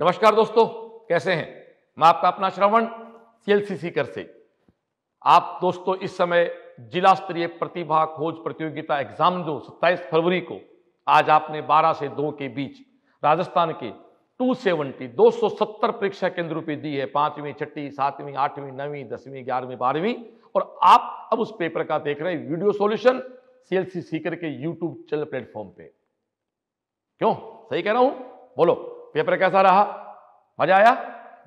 नमस्कार दोस्तों कैसे हैं मैं आपका अपना श्रवण सीएलसीसी कर से आप दोस्तों इस समय जिला स्तरीय प्रतिभा खोज प्रतियोगिता एग्जाम जो 27 फरवरी को आज आपने 12 से 2 के बीच राजस्थान के 270 सत्तर परीक्षा केंद्रों पर दी है पांचवीं छठी सातवीं आठवीं नवीं दसवीं ग्यारहवीं बारहवीं और आप अब उस पेपर का देख रहे हैं वीडियो सोल्यूशन सीएलसी सीकर के यूट्यूब चैनल प्लेटफॉर्म पे क्यों सही कह रहा हूं बोलो पेपर कैसा रहा मजा आया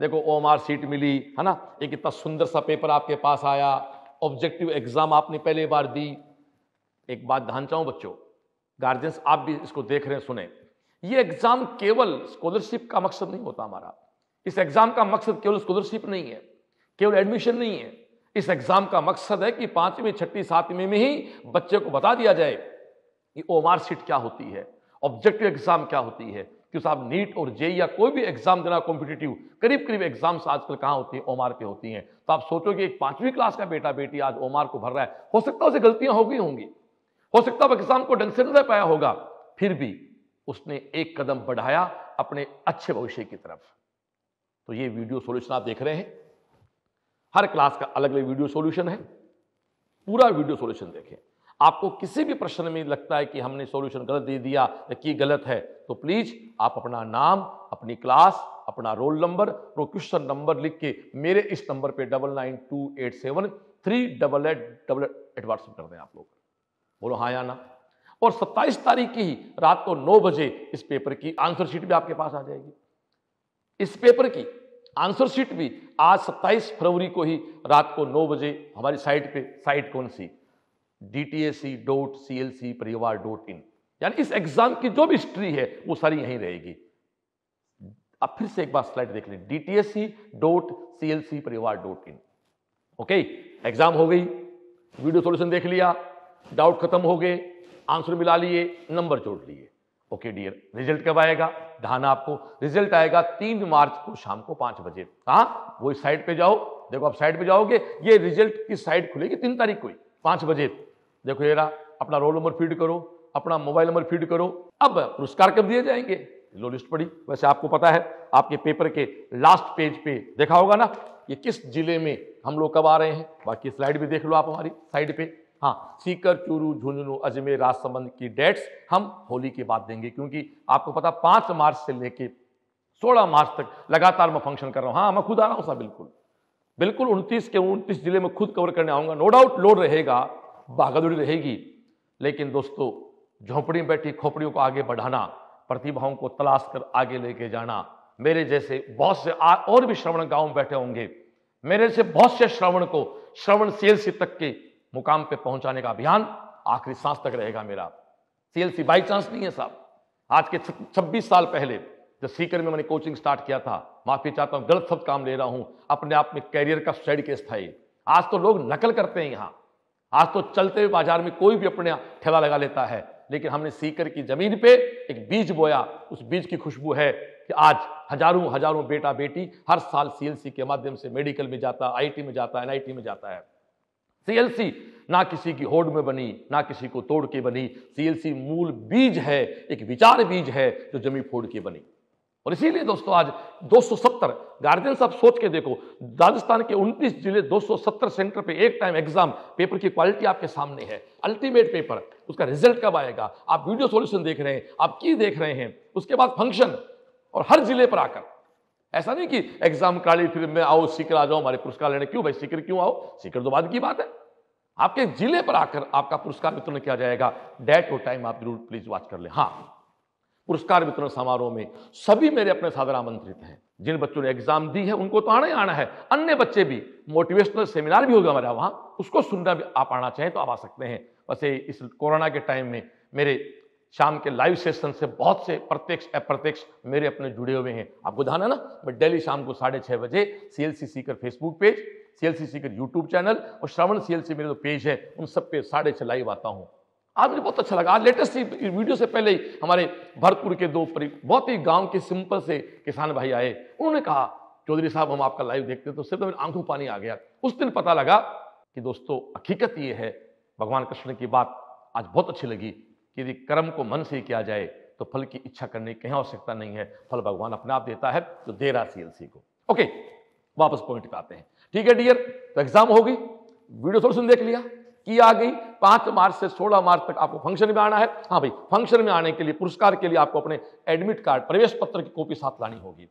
देखो ओम आर सीट मिली है ना एक इतना सुंदर सा पेपर आपके पास आया ऑब्जेक्टिव एग्जाम आपने पहली बार दी एक बात ध्यान चाहूं बच्चों गार्जियंस आप भी इसको देख रहे हैं सुने ये एग्जाम केवल स्कॉलरशिप का मकसद नहीं होता हमारा इस एग्जाम का मकसद केवल स्कॉलरशिप नहीं है केवल एडमिशन नहीं है इस एग्जाम का मकसद है कि पांचवी छठी सातवीं में ही बच्चे को बता दिया जाए कि आर सीट क्या होती है ऑब्जेक्टिव एग्जाम क्या होती है कि साहब नीट और जे या कोई भी एग्जाम देना कॉम्पिटिटिव करीब करीब एग्जाम्स आजकल कहाँ होती हैं ओमार पे होती हैं तो आप सोचो कि एक पांचवी क्लास का बेटा बेटी आज ओमार को भर रहा है हो सकता है उसे गलतियां हो गई होंगी हो सकता है एग्जाम को ढंग से नहीं पाया होगा फिर भी उसने एक कदम बढ़ाया अपने अच्छे भविष्य की तरफ तो ये वीडियो सोल्यूशन आप देख रहे हैं हर क्लास का अलग अलग वीडियो सोल्यूशन है पूरा वीडियो सोल्यूशन देखें आपको किसी भी प्रश्न में लगता है कि हमने सॉल्यूशन गलत दे दिया या कि गलत है तो प्लीज़ आप अपना नाम अपनी क्लास अपना रोल नंबर और क्वेश्चन नंबर लिख के मेरे इस नंबर पे double nine two eight seven three double eight double eight WhatsApp कर दें आप लोग बोलो हाँ या ना और 27 तारीख की ही रात को 9 बजे इस पेपर की आंसर शीट भी आपके पास आ जाएगी इस पेपर की आंसर शीट भी आज 27 फरवरी को ही रात को 9 बजे हमारी साइट पे साइट कौन सी D dot C L C Parivar dot इन यानी इस एग्जाम की जो भी हिस्ट्री है वो सारी यहीं रहेगी अब फिर से एक बार स्लाइड देख लें D dot C L C Parivar dot in okay exam हो गई वीडियो सॉल्यूशन देख लिया डाउट खत्म हो गए आंसर मिला लिए नंबर जोड़ लिए ओके डियर रिजल्ट कब आएगा ध्यान आपको रिजल्ट आएगा तीन मार्च को शाम को पांच बजे कहा वो इस साइड पे जाओ देखो आप साइड पे जाओगे ये रिजल्ट की साइड खुलेगी तीन तारीख को ही पांच बजे देखो ये रहा अपना रोल नंबर फीड करो अपना मोबाइल नंबर फीड करो अब पुरस्कार कब दिए जाएंगे लो लिस्ट पड़ी वैसे आपको पता है आपके पेपर के लास्ट पेज पे देखा होगा ना ये किस जिले में हम लोग कब आ रहे हैं बाकी स्लाइड भी देख लो आप हमारी साइड पे हाँ सीकर चूरू झुंझुनू अजमेर राजसमंद की डेट्स हम होली के बाद देंगे क्योंकि आपको पता पाँच मार्च से लेके सोलह मार्च तक लगातार मैं फंक्शन कर रहा हूँ हाँ मैं खुद आ रहा हूँ साहब बिल्कुल बिल्कुल उनतीस के उनतीस जिले में खुद कवर करने आऊंगा नो डाउट लोड रहेगा भागदौड़ी रहेगी लेकिन दोस्तों झोंपड़ी में बैठी खोपड़ियों को आगे बढ़ाना प्रतिभाओं को तलाश कर आगे लेके जाना मेरे जैसे बहुत से आ, और भी श्रवण गांव में बैठे होंगे मेरे से बहुत से श्रवण को श्रवण सीएलसी तक के मुकाम पे पहुंचाने का अभियान आखिरी सांस तक रहेगा मेरा सीएलसी बाई चांस नहीं है साहब आज के छब्बीस साल पहले जब सीकर में मैंने कोचिंग स्टार्ट किया था माफी चाहता हूं गलत शब्द काम ले रहा हूं अपने आप में कैरियर का स्टडी केस था आज तो लोग नकल करते हैं यहाँ आज तो चलते हुए बाजार में कोई भी अपने ठेला लगा लेता है लेकिन हमने सीकर की जमीन पे एक बीज बोया उस बीज की खुशबू है कि आज हजारों हजारों बेटा बेटी हर साल सीएलसी के माध्यम से मेडिकल में जाता आईटी में जाता एनआईटी में जाता है सीएलसी ना किसी की होड़ में बनी ना किसी को तोड़ के बनी सीएलसी मूल बीज है एक विचार बीज है जो जमी फोड़ के बनी और इसीलिए दोस्तों आज 270 गार्जियन आप सोच के देखो राजस्थान के 29 जिले 270 सेंटर पे एक टाइम एग्जाम पेपर की क्वालिटी आपके सामने है अल्टीमेट पेपर उसका रिजल्ट कब आएगा आप वीडियो सॉल्यूशन देख रहे हैं आप की देख रहे हैं उसके बाद फंक्शन और हर जिले पर आकर ऐसा नहीं कि एग्जाम काली फिर मैं आओ सीकर आ जाओ हमारे पुरस्कार लेने क्यों भाई सीकर क्यों आओ सीकर तो बाद की बात है आपके जिले पर आकर आपका पुरस्कार वितरण किया जाएगा डेट और टाइम आप जरूर प्लीज वॉच कर ले हाँ पुरस्कार वितरण समारोह में सभी मेरे अपने सादर आमंत्रित हैं जिन बच्चों ने एग्जाम दी है उनको तो आना ही आना है अन्य बच्चे भी मोटिवेशनल सेमिनार भी होगा हमारा वहाँ उसको सुनना भी आप आना चाहें तो आप आ सकते हैं वैसे इस कोरोना के टाइम में मेरे शाम के लाइव सेशन से बहुत से प्रत्यक्ष अप्रत्यक्ष मेरे अपने जुड़े हुए हैं आपको ध्यान है ना मैं डेली शाम को साढ़े छः बजे C L C Sikar Facebook page C L C Sikar YouTube channel और श्रवण सी एल सी मेरे जो पेज है उन सब पे साढ़े छः लाइव आता हूँ आज मुझे बहुत अच्छा लगा आज लेटेस्ट ही वीडियो से पहले ही हमारे भरतपुर के दो बहुत ही गांव के सिंपल से किसान भाई आए उन्होंने कहा चौधरी साहब हम आपका लाइव देखते तो सिर्फ आंखों पानी आ गया उस दिन पता लगा कि दोस्तों हकीकत ये है भगवान कृष्ण की बात आज बहुत अच्छी लगी कि यदि कर्म को मन से ही किया जाए तो फल की इच्छा करने की कहीं आवश्यकता नहीं है फल भगवान अपने आप देता है तो दे रहा सीएलसी को ओके वापस पॉइंट पे आते हैं ठीक है डियर तो एग्जाम होगी वीडियो थोड़ा सुन देख लिया की आ गई पांच मार्च से सोलह मार्च तक आपको फंक्शन में आना है हाँ भाई फंक्शन में आने के लिए पुरस्कार के लिए आपको अपने एडमिट कार्ड प्रवेश पत्र की कॉपी साथ लानी होगी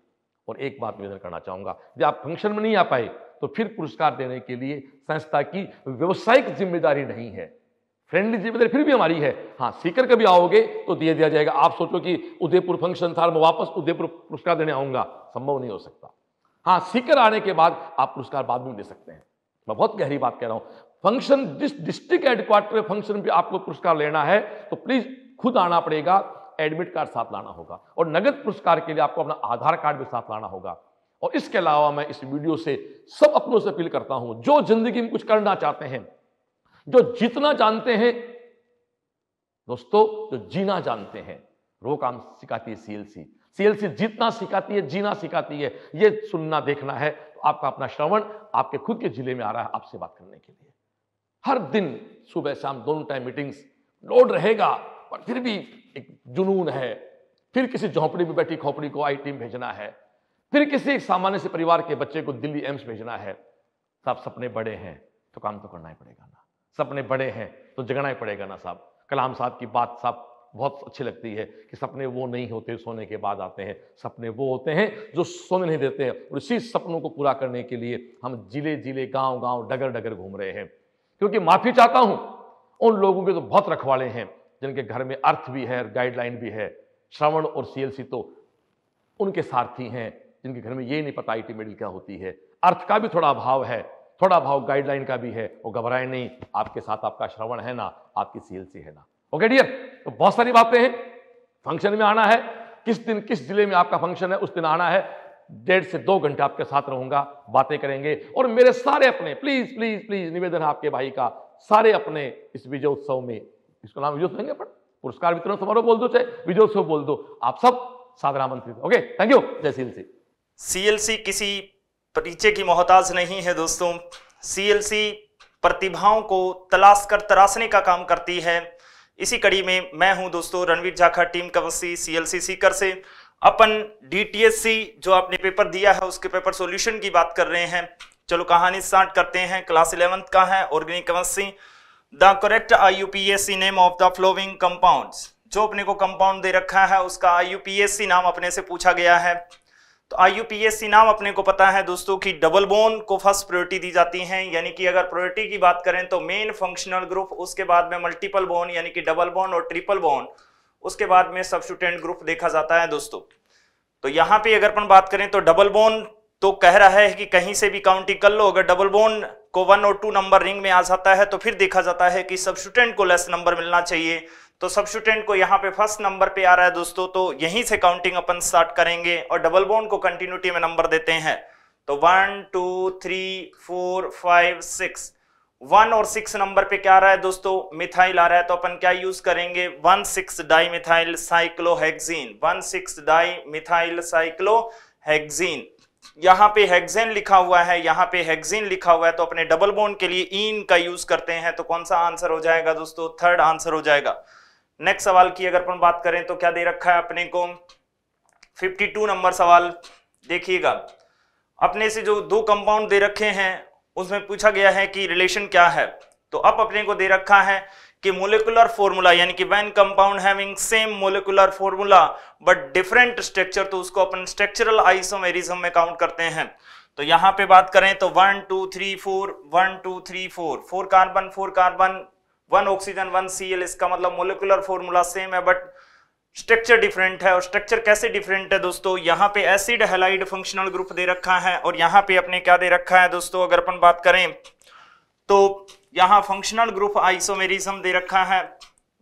और एक बात निवेदन करना चाहूंगा यदि आप फंक्शन में नहीं आ पाए तो फिर पुरस्कार देने के लिए संस्था की व्यवसायिक जिम्मेदारी नहीं है फ्रेंडली जिम्मेदारी फिर भी हमारी है हाँ सीकर कभी आओगे तो दिया दिया जाएगा आप सोचो कि उदयपुर फंक्शन था मैं वापस उदयपुर पुरस्कार देने आऊंगा संभव नहीं हो सकता हाँ सीकर आने के बाद आप पुरस्कार बाद में दे सकते हैं मैं बहुत गहरी बात कह रहा हूं फंक्शन जिस डिस्ट्रिक्ट हेडक्वार्टर फंक्शन भी आपको पुरस्कार लेना है तो प्लीज खुद आना पड़ेगा एडमिट कार्ड साथ लाना होगा और नगद पुरस्कार के लिए आपको अपना आधार कार्ड भी साथ लाना होगा और इसके अलावा मैं इस वीडियो से सब अपनों से अपील करता हूं जो जिंदगी में कुछ करना चाहते हैं जो जीतना जानते हैं दोस्तों जो जीना जानते हैं रो काम सिखाती है सीएलसी सीएलसी जीतना सिखाती है जीना सिखाती है यह सुनना देखना है तो आपका अपना श्रवण आपके खुद के जिले में आ रहा है आपसे बात करने के लिए हर दिन सुबह शाम दोनों टाइम मीटिंग्स लोड रहेगा पर फिर भी एक जुनून है फिर किसी झोंपड़ी में बैठी खोपड़ी को आई टीम भेजना है फिर किसी एक सामान्य से परिवार के बच्चे को दिल्ली एम्स भेजना है साहब तो सपने बड़े हैं तो काम तो करना ही पड़ेगा ना सपने बड़े हैं तो जगना ही पड़ेगा ना साहब कलाम साहब की बात साहब बहुत अच्छी लगती है कि सपने वो नहीं होते सोने के बाद आते हैं सपने वो होते हैं जो सोने नहीं देते हैं और इसी सपनों को पूरा करने के लिए हम जिले जिले गांव गांव डगर डगर घूम रहे हैं क्योंकि माफी चाहता हूं उन लोगों के तो बहुत रखवाले हैं जिनके घर में अर्थ भी है गाइडलाइन भी है श्रवण और सीएलसी तो उनके सारथी हैं जिनके घर में ये नहीं पता आई मेडिल क्या होती है अर्थ का भी थोड़ा अभाव है थोड़ा अभाव गाइडलाइन का भी है वो घबराए नहीं आपके साथ आपका श्रवण है ना आपकी सीएलसी है ना ओके डियर तो बहुत सारी बातें हैं फंक्शन में आना है किस दिन किस जिले में आपका फंक्शन है उस दिन आना है डेढ़ से दो घंटे आपके साथ रहूंगा बातें करेंगे और मेरे सारे अपने प्लीज प्लीज प्लीज निवेदन आपके भाई का सारे अपने इस विजय उत्सव में इसको नाम विजय उत्सव पर पुरस्कार वितरण समारोह बोल दो चाहे विजय उत्सव बोल दो आप सब साधना मंत्रित ओके थैंक यू जय सी सीएलसी सीएलसी किसी परिचय की मोहताज नहीं है दोस्तों सीएलसी प्रतिभाओं को तलाश कर तराशने का काम करती है इसी कड़ी में मैं हूं दोस्तों रणवीर जाखा टीम कवसी सीएलसी सीकर से अपन डीटीएससी जो आपने पेपर दिया है उसके पेपर सॉल्यूशन की बात कर रहे हैं चलो कहानी स्टार्ट करते हैं क्लास इलेवेंथ का है organic chemistry the correct IUPAC name of the following compounds जो अपने को कंपाउंड दे रखा है उसका आईयूपीएससी नाम अपने से पूछा गया है तो आईयूपीएससी नाम अपने को पता है दोस्तों कि डबल बोन को फर्स्ट प्रायोरिटी दी जाती है यानी कि अगर प्रायोरिटी की बात करें तो मेन फंक्शनल ग्रुप उसके बाद में मल्टीपल बोन यानी कि डबल बोन और ट्रिपल बोन उसके बाद में सबस्टूडेंट ग्रुप देखा जाता है दोस्तों तो यहाँ पे अगर अपन बात करें तो डबल बोन तो कह रहा है कि कहीं से भी काउंटिंग कर लो अगर डबल बोन को वन और टू नंबर रिंग में आ जाता है तो फिर देखा जाता है कि सबस्टूडेंट को लेस नंबर मिलना चाहिए तो स्टूडेंट को यहाँ पे फर्स्ट नंबर पे आ रहा है दोस्तों तो यहीं से काउंटिंग अपन स्टार्ट करेंगे और डबल बोन को कंटिन्यूटी में नंबर देते हैं तो one two three four five six one और सिक्स नंबर पे क्या आ रहा है दोस्तों मिथाइल आ रहा है तो अपन क्या यूज करेंगे one six di methyl cyclohexene one six di methyl cyclohexene यहाँ पे हेक्सेन लिखा हुआ है यहाँ पे हेक्सिन लिखा हुआ है तो अपने डबल बोन के लिए इन का यूज करते हैं तो कौन सा आंसर हो जाएगा दोस्तों थर्ड आंसर हो जाएगा नेक्स्ट सवाल की अगर अपन बात करें तो क्या दे रखा है अपने को 52 नंबर सवाल देखिएगा अपने से जो दो कंपाउंड दे रखे हैं उसमें पूछा गया है कि रिलेशन क्या है तो अब अपने को दे रखा है कि मोलिकुलर फॉर्मूला यानी कि when compound having same molecular formula but different structure तो उसको अपन स्ट्रक्चरल आइसोमेरिज्म में काउंट करते हैं तो यहां पे बात करें तो one two three four one two three four four carbon four carbon one oxygen one C इसका मतलब मोलिकुलर फॉर्मूला सेम है बट स्ट्रक्चर डिफरेंट है और स्ट्रक्चर कैसे डिफरेंट है दोस्तों यहाँ पे एसिड हेलाइड फंक्शनल ग्रुप दे रखा है और यहाँ पे अपने क्या दे रखा है दोस्तों अगर अपन बात करें तो यहाँ फंक्शनल ग्रुप आइसोमेरिज्म दे रखा है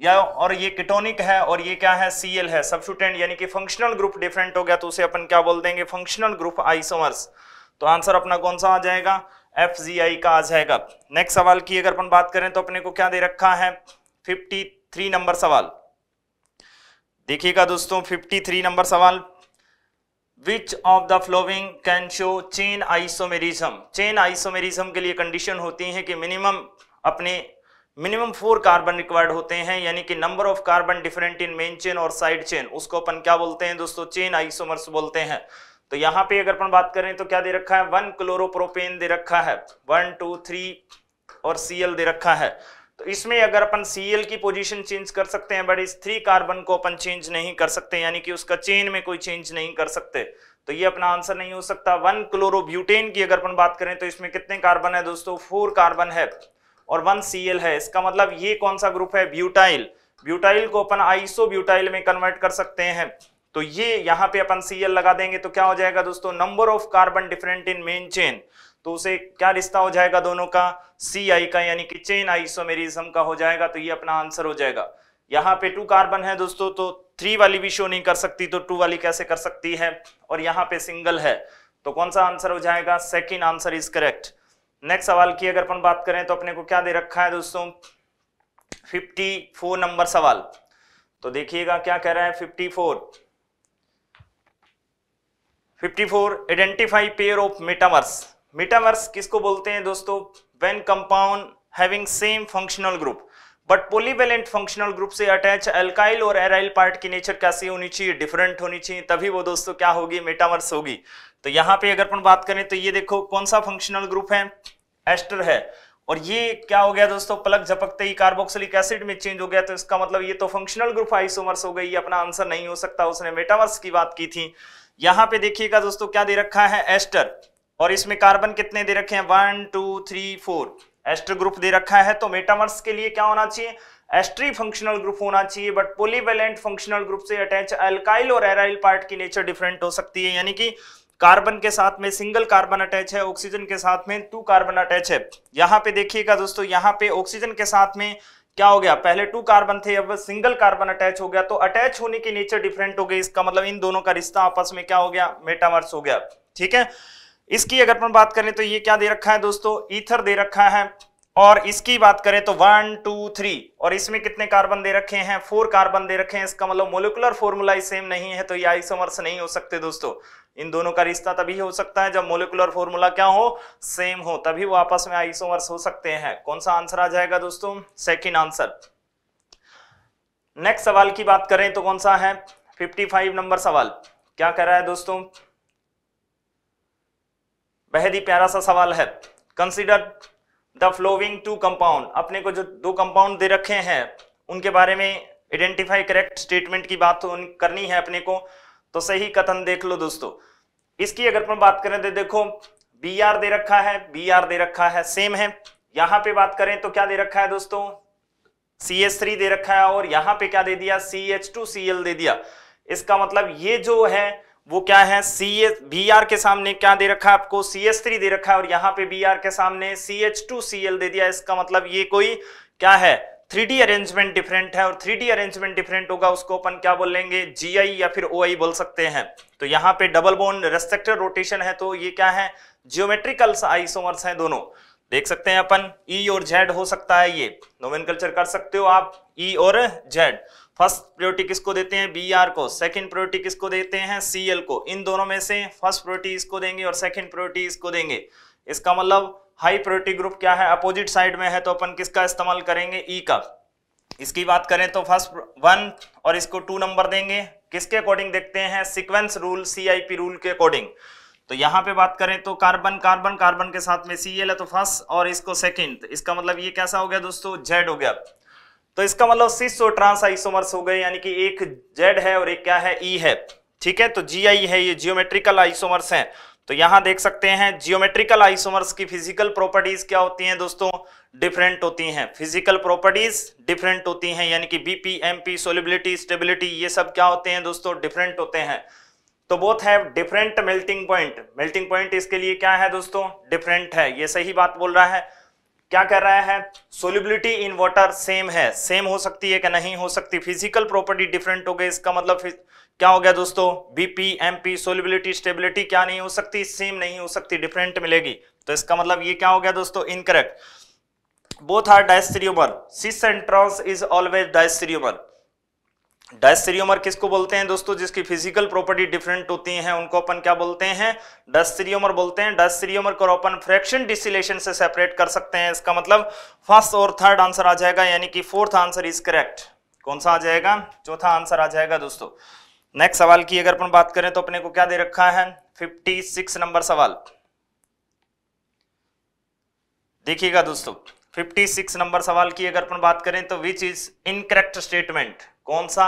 या और ये किटोनिक है और ये क्या है सी है सब्सटूटेंट यानी कि फंक्शनल ग्रुप डिफरेंट हो गया तो उसे अपन क्या बोल देंगे फंक्शनल ग्रुप आइसोमर्स तो आंसर अपना कौन सा आ जाएगा एफ का आ जाएगा नेक्स्ट सवाल की अगर अपन बात करें तो अपने को क्या दे रखा है फिफ्टी थ्री नंबर सवाल देखिएगा दोस्तों 53 नंबर सवाल which of the following can show chain isomerism chain isomerism के लिए कंडीशन होती है कि मिनिमम अपने मिनिमम फोर कार्बन रिक्वायर्ड होते हैं यानी कि number of carbon different in main chain और साइड चेन उसको अपन क्या बोलते हैं दोस्तों चेन आइसोमर्स बोलते हैं तो यहां पे अगर अपन बात करें तो क्या दे रखा है वन क्लोरोप्रोपेन दे रखा है वन टू थ्री और सीएल दे रखा है तो इसमें अगर अपन सीएल की पोजीशन चेंज कर सकते हैं बट इस थ्री कार्बन को अपन चेंज नहीं कर सकते यानी कि उसका चेन में कोई चेंज नहीं कर सकते तो ये अपना आंसर नहीं हो सकता वन क्लोरोब्यूटेन की अगर अपन बात करें तो इसमें कितने कार्बन है दोस्तों फोर कार्बन है और वन सी है इसका मतलब ये कौन सा ग्रुप है ब्यूटाइल ब्यूटाइल को अपन ब्यूटाइल में कन्वर्ट कर सकते हैं तो ये यहाँ पे अपन सीएल लगा देंगे तो क्या हो जाएगा दोस्तों number of carbon different in main chain तो उसे क्या रिश्ता हो जाएगा दोनों का सी आई का यानी कि चेन आइसोमेरिज्म का हो जाएगा तो ये अपना आंसर हो जाएगा यहाँ पे टू कार्बन है दोस्तों तो थ्री वाली भी शो नहीं कर सकती तो टू वाली कैसे कर सकती है और यहाँ पे सिंगल है तो कौन सा आंसर हो जाएगा second answer is correct next सवाल की अगर अपन बात करें तो अपने को क्या दे रखा है दोस्तों 54 नंबर सवाल तो देखिएगा क्या कह रहा है 54 54 identify pair of metamers metamers किसको बोलते हैं दोस्तों when compound having same functional group but polyvalent functional group से अटैच एल्काइल और एराइल पार्ट की नेचर कैसी होनी चाहिए डिफरेंट होनी चाहिए तभी वो दोस्तों क्या होगी मेटामर्स होगी तो यहाँ पे अगर अपन बात करें तो ये देखो कौन सा फंक्शनल ग्रुप है एस्टर है और ये क्या हो गया दोस्तों पलक झपकते ही कार्बोक्सिलिक एसिड में चेंज हो गया तो इसका मतलब ये तो फंक्शनल ग्रुप आइसोमर्स हो गई अपना आंसर नहीं हो सकता उसने मेटामर्स की बात की थी यहाँ पे देखिएगा दोस्तों क्या दे रखा है एस्टर और इसमें कार्बन कितने दे रखे हैं one two three four ester group दे रखा है तो मेटामर्स के लिए क्या होना चाहिए एस्ट्री फंक्शनल ग्रुप होना चाहिए बट पोलीवेलेंट फंक्शनल ग्रुप से अटैच एल्काइल और एराइल पार्ट की नेचर डिफरेंट हो सकती है यानी कि कार्बन के साथ में सिंगल कार्बन अटैच है ऑक्सीजन के साथ में टू कार्बन अटैच है यहाँ पे देखिएगा दोस्तों यहाँ पे ऑक्सीजन के साथ में क्या हो गया पहले टू कार्बन थे अब सिंगल कार्बन अटैच हो गया तो अटैच होने की नेचर डिफरेंट हो गई इसका मतलब इन दोनों का रिश्ता आपस में क्या हो गया मेटामर्स हो गया ठीक है इसकी अगर अपन बात करें तो ये क्या दे रखा है दोस्तों ईथर दे रखा है और इसकी बात करें तो वन टू थ्री और इसमें कितने कार्बन दे रखे हैं फोर कार्बन दे रखे हैं इसका मतलब मोलिकुलर फॉर्मूला सेम नहीं है तो ये आइसोमर्स नहीं हो सकते दोस्तों इन दोनों का रिश्ता तभी हो सकता है जब मोलिकुलर फॉर्मूला क्या हो सेम हो तभी वो आपस में आइसोमर्स हो सकते हैं कौन सा आंसर आ जाएगा दोस्तों सेकेंड आंसर नेक्स्ट सवाल की बात करें तो कौन सा है फिफ्टी नंबर सवाल क्या कह रहा है दोस्तों बेहद ही प्यारा सा सवाल है consider the following two compound अपने को जो दो कंपाउंड दे रखे हैं उनके बारे में आइडेंटिफाई करेक्ट स्टेटमेंट की बात करनी है अपने को तो सही कथन देख लो दोस्तों इसकी अगर अपन बात करें तो देखो बी आर दे रखा है बी आर दे रखा है सेम है यहां पे बात करें तो क्या दे रखा है दोस्तों सी एच थ्री दे रखा है और यहां पे क्या दे दिया C H two C L दे दिया इसका मतलब ये जो है वो क्या है सी एस बी आर के सामने क्या दे रखा है आपको सी एस थ्री दे रखा है और यहां पे बी आर के सामने C H two C L दे दिया इसका मतलब ये कोई क्या है थ्री डी अरेंजमेंट डिफरेंट है और थ्री डी अरेंजमेंट डिफरेंट होगा उसको अपन क्या बोल लेंगे जी आई या फिर ओ आई बोल सकते हैं तो यहाँ पे डबल बोन रेस्ट्रक्टर रोटेशन है तो ये क्या है जियोमेट्रिकल आइसोमर्स हैं दोनों देख सकते हैं अपन ई e और जेड हो सकता है ये नोमेन कर सकते हो आप ई e और जेड फर्स्ट प्रायोरिटी किसको देते हैं बी आर को सेकंड प्रायोरिटी किसको देते हैं सी एल को इन दोनों में से फर्स्ट प्रायोरिटी इसको देंगे और सेकंड प्रायोरिटी इसको देंगे इसका मतलब हाई प्रायोरिटी ग्रुप क्या है अपोजिट साइड में है तो अपन किसका इस्तेमाल करेंगे ई e का इसकी बात करें तो फर्स्ट वन और इसको टू नंबर देंगे किसके अकॉर्डिंग देखते हैं सिक्वेंस रूल सीआईपी रूल के अकॉर्डिंग तो यहाँ पे बात करें तो कार्बन कार्बन कार्बन के साथ में सी एल है तो फर्स्ट और इसको सेकेंड इसका मतलब ये कैसा हो गया दोस्तों जेड हो गया तो इसका मतलब सिस और ट्रांस आइसोमर्स हो गए यानी कि एक जेड है और एक क्या है ई e है ठीक है तो जी आई है ये जियोमेट्रिकल आइसोमर्स हैं तो यहां देख सकते हैं जियोमेट्रिकल आइसोमर्स की फिजिकल प्रॉपर्टीज क्या होती हैं दोस्तों डिफरेंट होती हैं फिजिकल प्रॉपर्टीज डिफरेंट होती हैं यानी कि बीपी एमपी सोलिबिलिटी स्टेबिलिटी ये सब क्या होते हैं दोस्तों डिफरेंट होते हैं तो both have different melting point melting point इसके लिए क्या है दोस्तों डिफरेंट है ये सही बात बोल रहा है क्या कह रहा है सोलिबिलिटी इन वाटर सेम है सेम हो सकती है कि नहीं हो सकती फिजिकल प्रॉपर्टी डिफरेंट हो गई इसका मतलब क्या हो गया दोस्तों बीपी एमपी सोलिबिलिटी स्टेबिलिटी क्या नहीं हो सकती सेम नहीं हो सकती डिफरेंट मिलेगी तो इसका मतलब ये क्या हो गया दोस्तों incorrect both are diastereomer cis and trans is always diastereomer diastereomer किसको बोलते हैं दोस्तों जिसकी फिजिकल प्रॉपर्टी डिफरेंट होती हैं उनको अपन क्या बोलते हैं डायस्टेरियोमर बोलते हैं डायस्टेरियोमर को अपन फ्रैक्शन डिसिलेशन से सेपरेट कर सकते हैं इसका मतलब फर्स्ट और थर्ड आंसर आ जाएगा यानी कि फोर्थ आंसर इज करेक्ट कौन सा आ जाएगा चौथा आंसर आ जाएगा दोस्तों नेक्स्ट सवाल की अगर अपन बात करें तो अपने को क्या दे रखा है फिफ्टी सिक्स नंबर सवाल देखिएगा दोस्तों 56 नंबर सवाल की अगर अपन बात करें तो विच इज इनकरेक्ट स्टेटमेंट कौन सा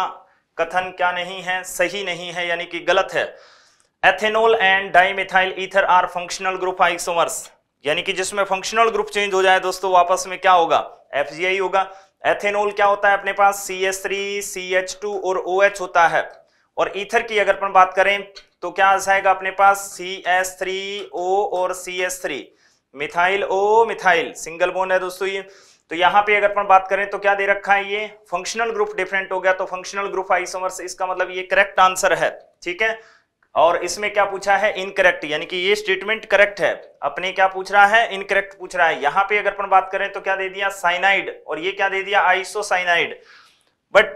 कथन क्या नहीं है सही नहीं है यानी कि गलत है ethanol and dimethyl ether are functional group isomers यानी कि जिसमें फंक्शनल ग्रुप चेंज हो जाए दोस्तों वापस में क्या होगा एफ होगा एथेनॉल क्या होता है अपने पास C S three C H two और ओ OH होता है और ईथर की अगर अपन बात करें तो क्या आ जाएगा अपने पास सी एस थ्री ओ और C S three methyl O methyl single bond है दोस्तों ये तो यहां पे अगर अपन बात करें तो क्या दे रखा है ये फंक्शनल ग्रुप डिफरेंट हो गया तो फंक्शनल ग्रुप आइसोमर्स इसका मतलब ये करेक्ट आंसर है ठीक है और इसमें क्या पूछा है इनकरेक्ट यानी कि ये स्टेटमेंट करेक्ट है अपने क्या पूछ रहा है इनकरेक्ट पूछ रहा है यहाँ पे अगर अपन बात करें तो क्या दे दिया साइनाइड और ये क्या दे दिया आइसोसाइनाइड बट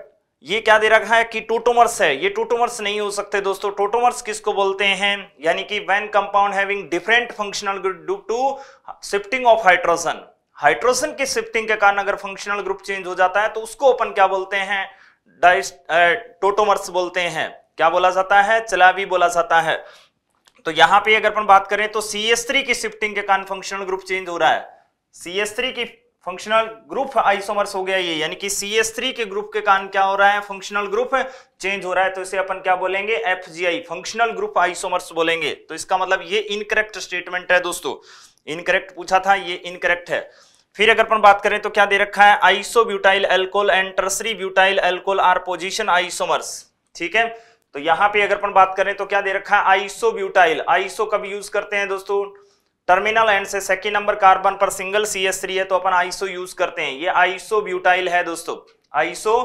ये क्या दे रखा है कि टोटोमर्स है ये टोटोमर्स नहीं हो सकते दोस्तों टोटोमर्स किसको बोलते हैं यानी कि when compound having different functional due to shifting of hydrogen hydrogen के शिफ्टिंग के कारण अगर फंक्शनल ग्रुप चेंज हो जाता है तो उसको अपन क्या बोलते हैं टोटोमर्स बोलते हैं क्या बोला जाता है चलावी बोला जाता है तो यहां पे अगर अपन बात करें तो सी एस थ्री की शिफ्टिंग के कारण फंक्शनल ग्रुप चेंज हो रहा है सी एस थ्री की फंक्शनल ग्रुप आइसोमर्स हो गया ये यानी कि सी एस थ्री के ग्रुप के कारण क्या हो रहा है फंक्शनल ग्रुप चेंज हो रहा है तो इसे अपन क्या बोलेंगे F G I functional group isomers बोलेंगे तो इसका मतलब ये इनकरेक्ट स्टेटमेंट है दोस्तों इनकरेक्ट पूछा था ये इनकरेक्ट है फिर अगर अपन बात करें तो क्या दे रखा है iso butyl alcohol and tertiary butyl alcohol are position isomers ठीक है तो यहां पे अगर अपन बात करें तो क्या दे रखा है आइसो ब्यूटाइल आइसो कब यूज करते हैं दोस्तों टर्मिनल एंड से सेकेंड नंबर कार्बन पर सिंगल सी एस थ्री है तो अपन आइसो यूज करते हैं ये आइसो ब्यूटाइल है दोस्तों आइसो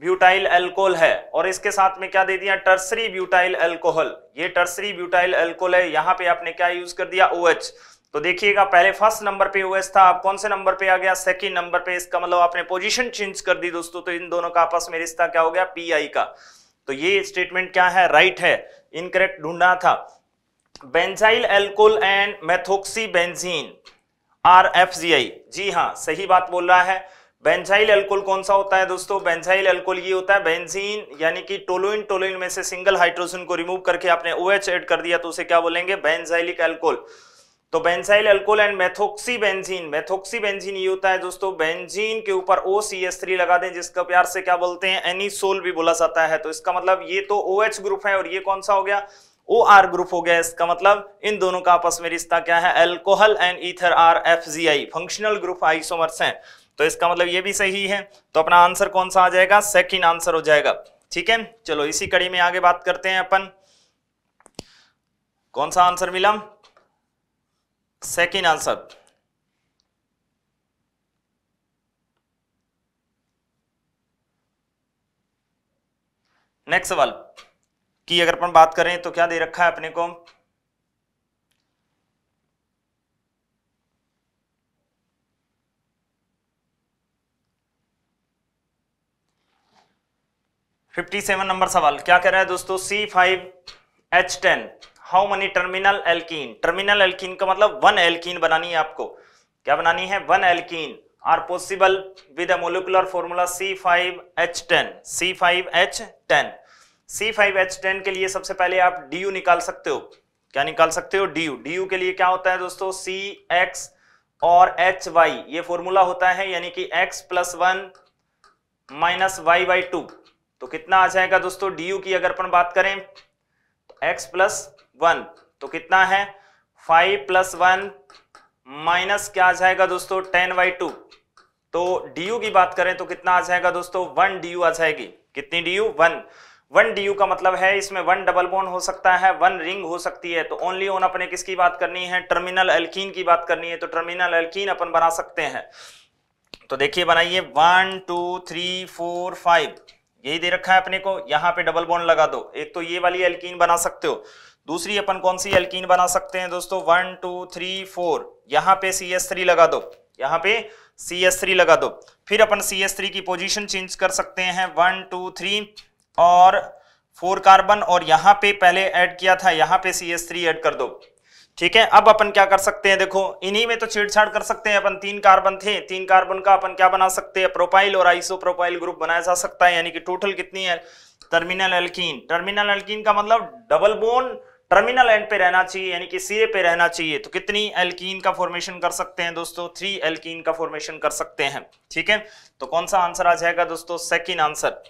ब्यूटाइल एल्कोहल है और इसके साथ में क्या दे दिया टर्सरी ब्यूटाइल एल्कोहल ये टर्सरी ब्यूटाइल एल्कोहल है यहाँ पे आपने क्या यूज कर दिया ओ OH. तो देखिएगा पहले फर्स्ट नंबर पे यूएस था अब कौन से नंबर पे आ गया सेकंड नंबर पे इसका मतलब आपने पोजीशन चेंज कर दी दोस्तों तो इन दोनों का आपस में रिश्ता क्या हो गया पीआई का तो ये स्टेटमेंट क्या है राइट है इनकरेक्ट ढूंढना था benzyl alcohol and methoxy benzene are F G I जी हाँ सही बात बोल रहा है बेंजाइल एल्कोल कौन सा होता है दोस्तों बेंजाइल एल्कोल ये होता है बेंजीन यानी कि टोलोइन टोलोइन में से सिंगल हाइड्रोजन को रिमूव करके आपने ओ OH एड कर दिया तो उसे क्या बोलेंगे बेंजाइलिक एल्कोल तो benzyl alcohol and methoxy benzene methoxy benzene ये होता है दोस्तों बेंजीन के ऊपर ओ सी एस थ्री लगा दें जिसका प्यार से क्या बोलते हैं एनीसोल भी बोला जाता है तो इसका मतलब ये तो ओ OH ग्रुप है और ये कौन सा हो गया ओ आर ग्रुप हो गया इसका मतलब इन दोनों का आपस में रिश्ता क्या है alcohol and ether are F G I functional group isomers है तो इसका मतलब ये भी सही है तो अपना आंसर कौन सा आ जाएगा सेकेंड आंसर हो जाएगा ठीक है चलो इसी कड़ी में आगे बात करते हैं अपन कौन सा आंसर मिला second answer नेक्स्ट सवाल की अगर अपन बात करें तो क्या दे रखा है अपने को फिफ्टी सेवन नंबर सवाल क्या कह रहा है दोस्तों C five H ten how many terminal alkyne terminal alkyne का मतलब वन एल्किन बनानी है आपको क्या बनानी है one alkyne are possible with a molecular formula C five H ten C five H ten C five H ten के लिए सबसे पहले आप डी यू निकाल सकते हो क्या निकाल सकते हो डी यू डी यू के लिए क्या होता है दोस्तों सी एक्स और एच वाई ये फॉर्मूला होता है यानी कि X plus one minus Y by two तो कितना आ जाएगा दोस्तों डी यू की अगर अपन बात करें एक्स तो प्लस वन तो कितना है फाइव प्लस वन माइनस क्या आ जाएगा दोस्तों टेन बाई टू तो डीयू की बात करें तो कितना आ जाएगा दोस्तों वन डीयू आ जाएगी कितनी D U one one D का मतलब है इसमें वन डबल बोन हो सकता है वन रिंग हो सकती है तो ओनली ओन अपने किसकी बात करनी है टर्मिनल एल्कीन की बात करनी है तो टर्मिनल एल्कीन अपन बना सकते हैं तो देखिए बनाइए one two three four five यही दे रखा है अपने को यहां पे डबल बोन लगा दो एक तो ये वाली एल्कीन बना सकते हो दूसरी अपन कौन सी एल्कीन बना सकते हैं दोस्तों वन टू थ्री फोर यहां पे सी एस थ्री लगा दो यहां पे सी एस थ्री लगा दो फिर अपन सी एस थ्री की पोजीशन चेंज कर सकते हैं वन टू थ्री और फोर कार्बन और यहां पे पहले ऐड किया था यहां पे सी एस थ्री एड कर दो ठीक है अब अपन क्या कर सकते हैं देखो इन्हीं में तो छेड़छाड़ कर सकते हैं अपन तीन कार्बन थे तीन कार्बन का अपन क्या बना सकते हैं प्रोपाइल और आइसो प्रोपाइल ग्रुप बनाया जा सकता है यानी कि टोटल कितनी है टर्मिनल एल्कीन टर्मिनल एल्कीन का मतलब डबल बोन टर्मिनल एंड पे रहना चाहिए यानी कि सिरे पे रहना चाहिए तो कितनी एल्कीन का फॉर्मेशन कर सकते हैं दोस्तों थ्री एल्कीन का फॉर्मेशन कर सकते हैं ठीक है तो कौन सा आंसर आ जाएगा दोस्तों सेकेंड आंसर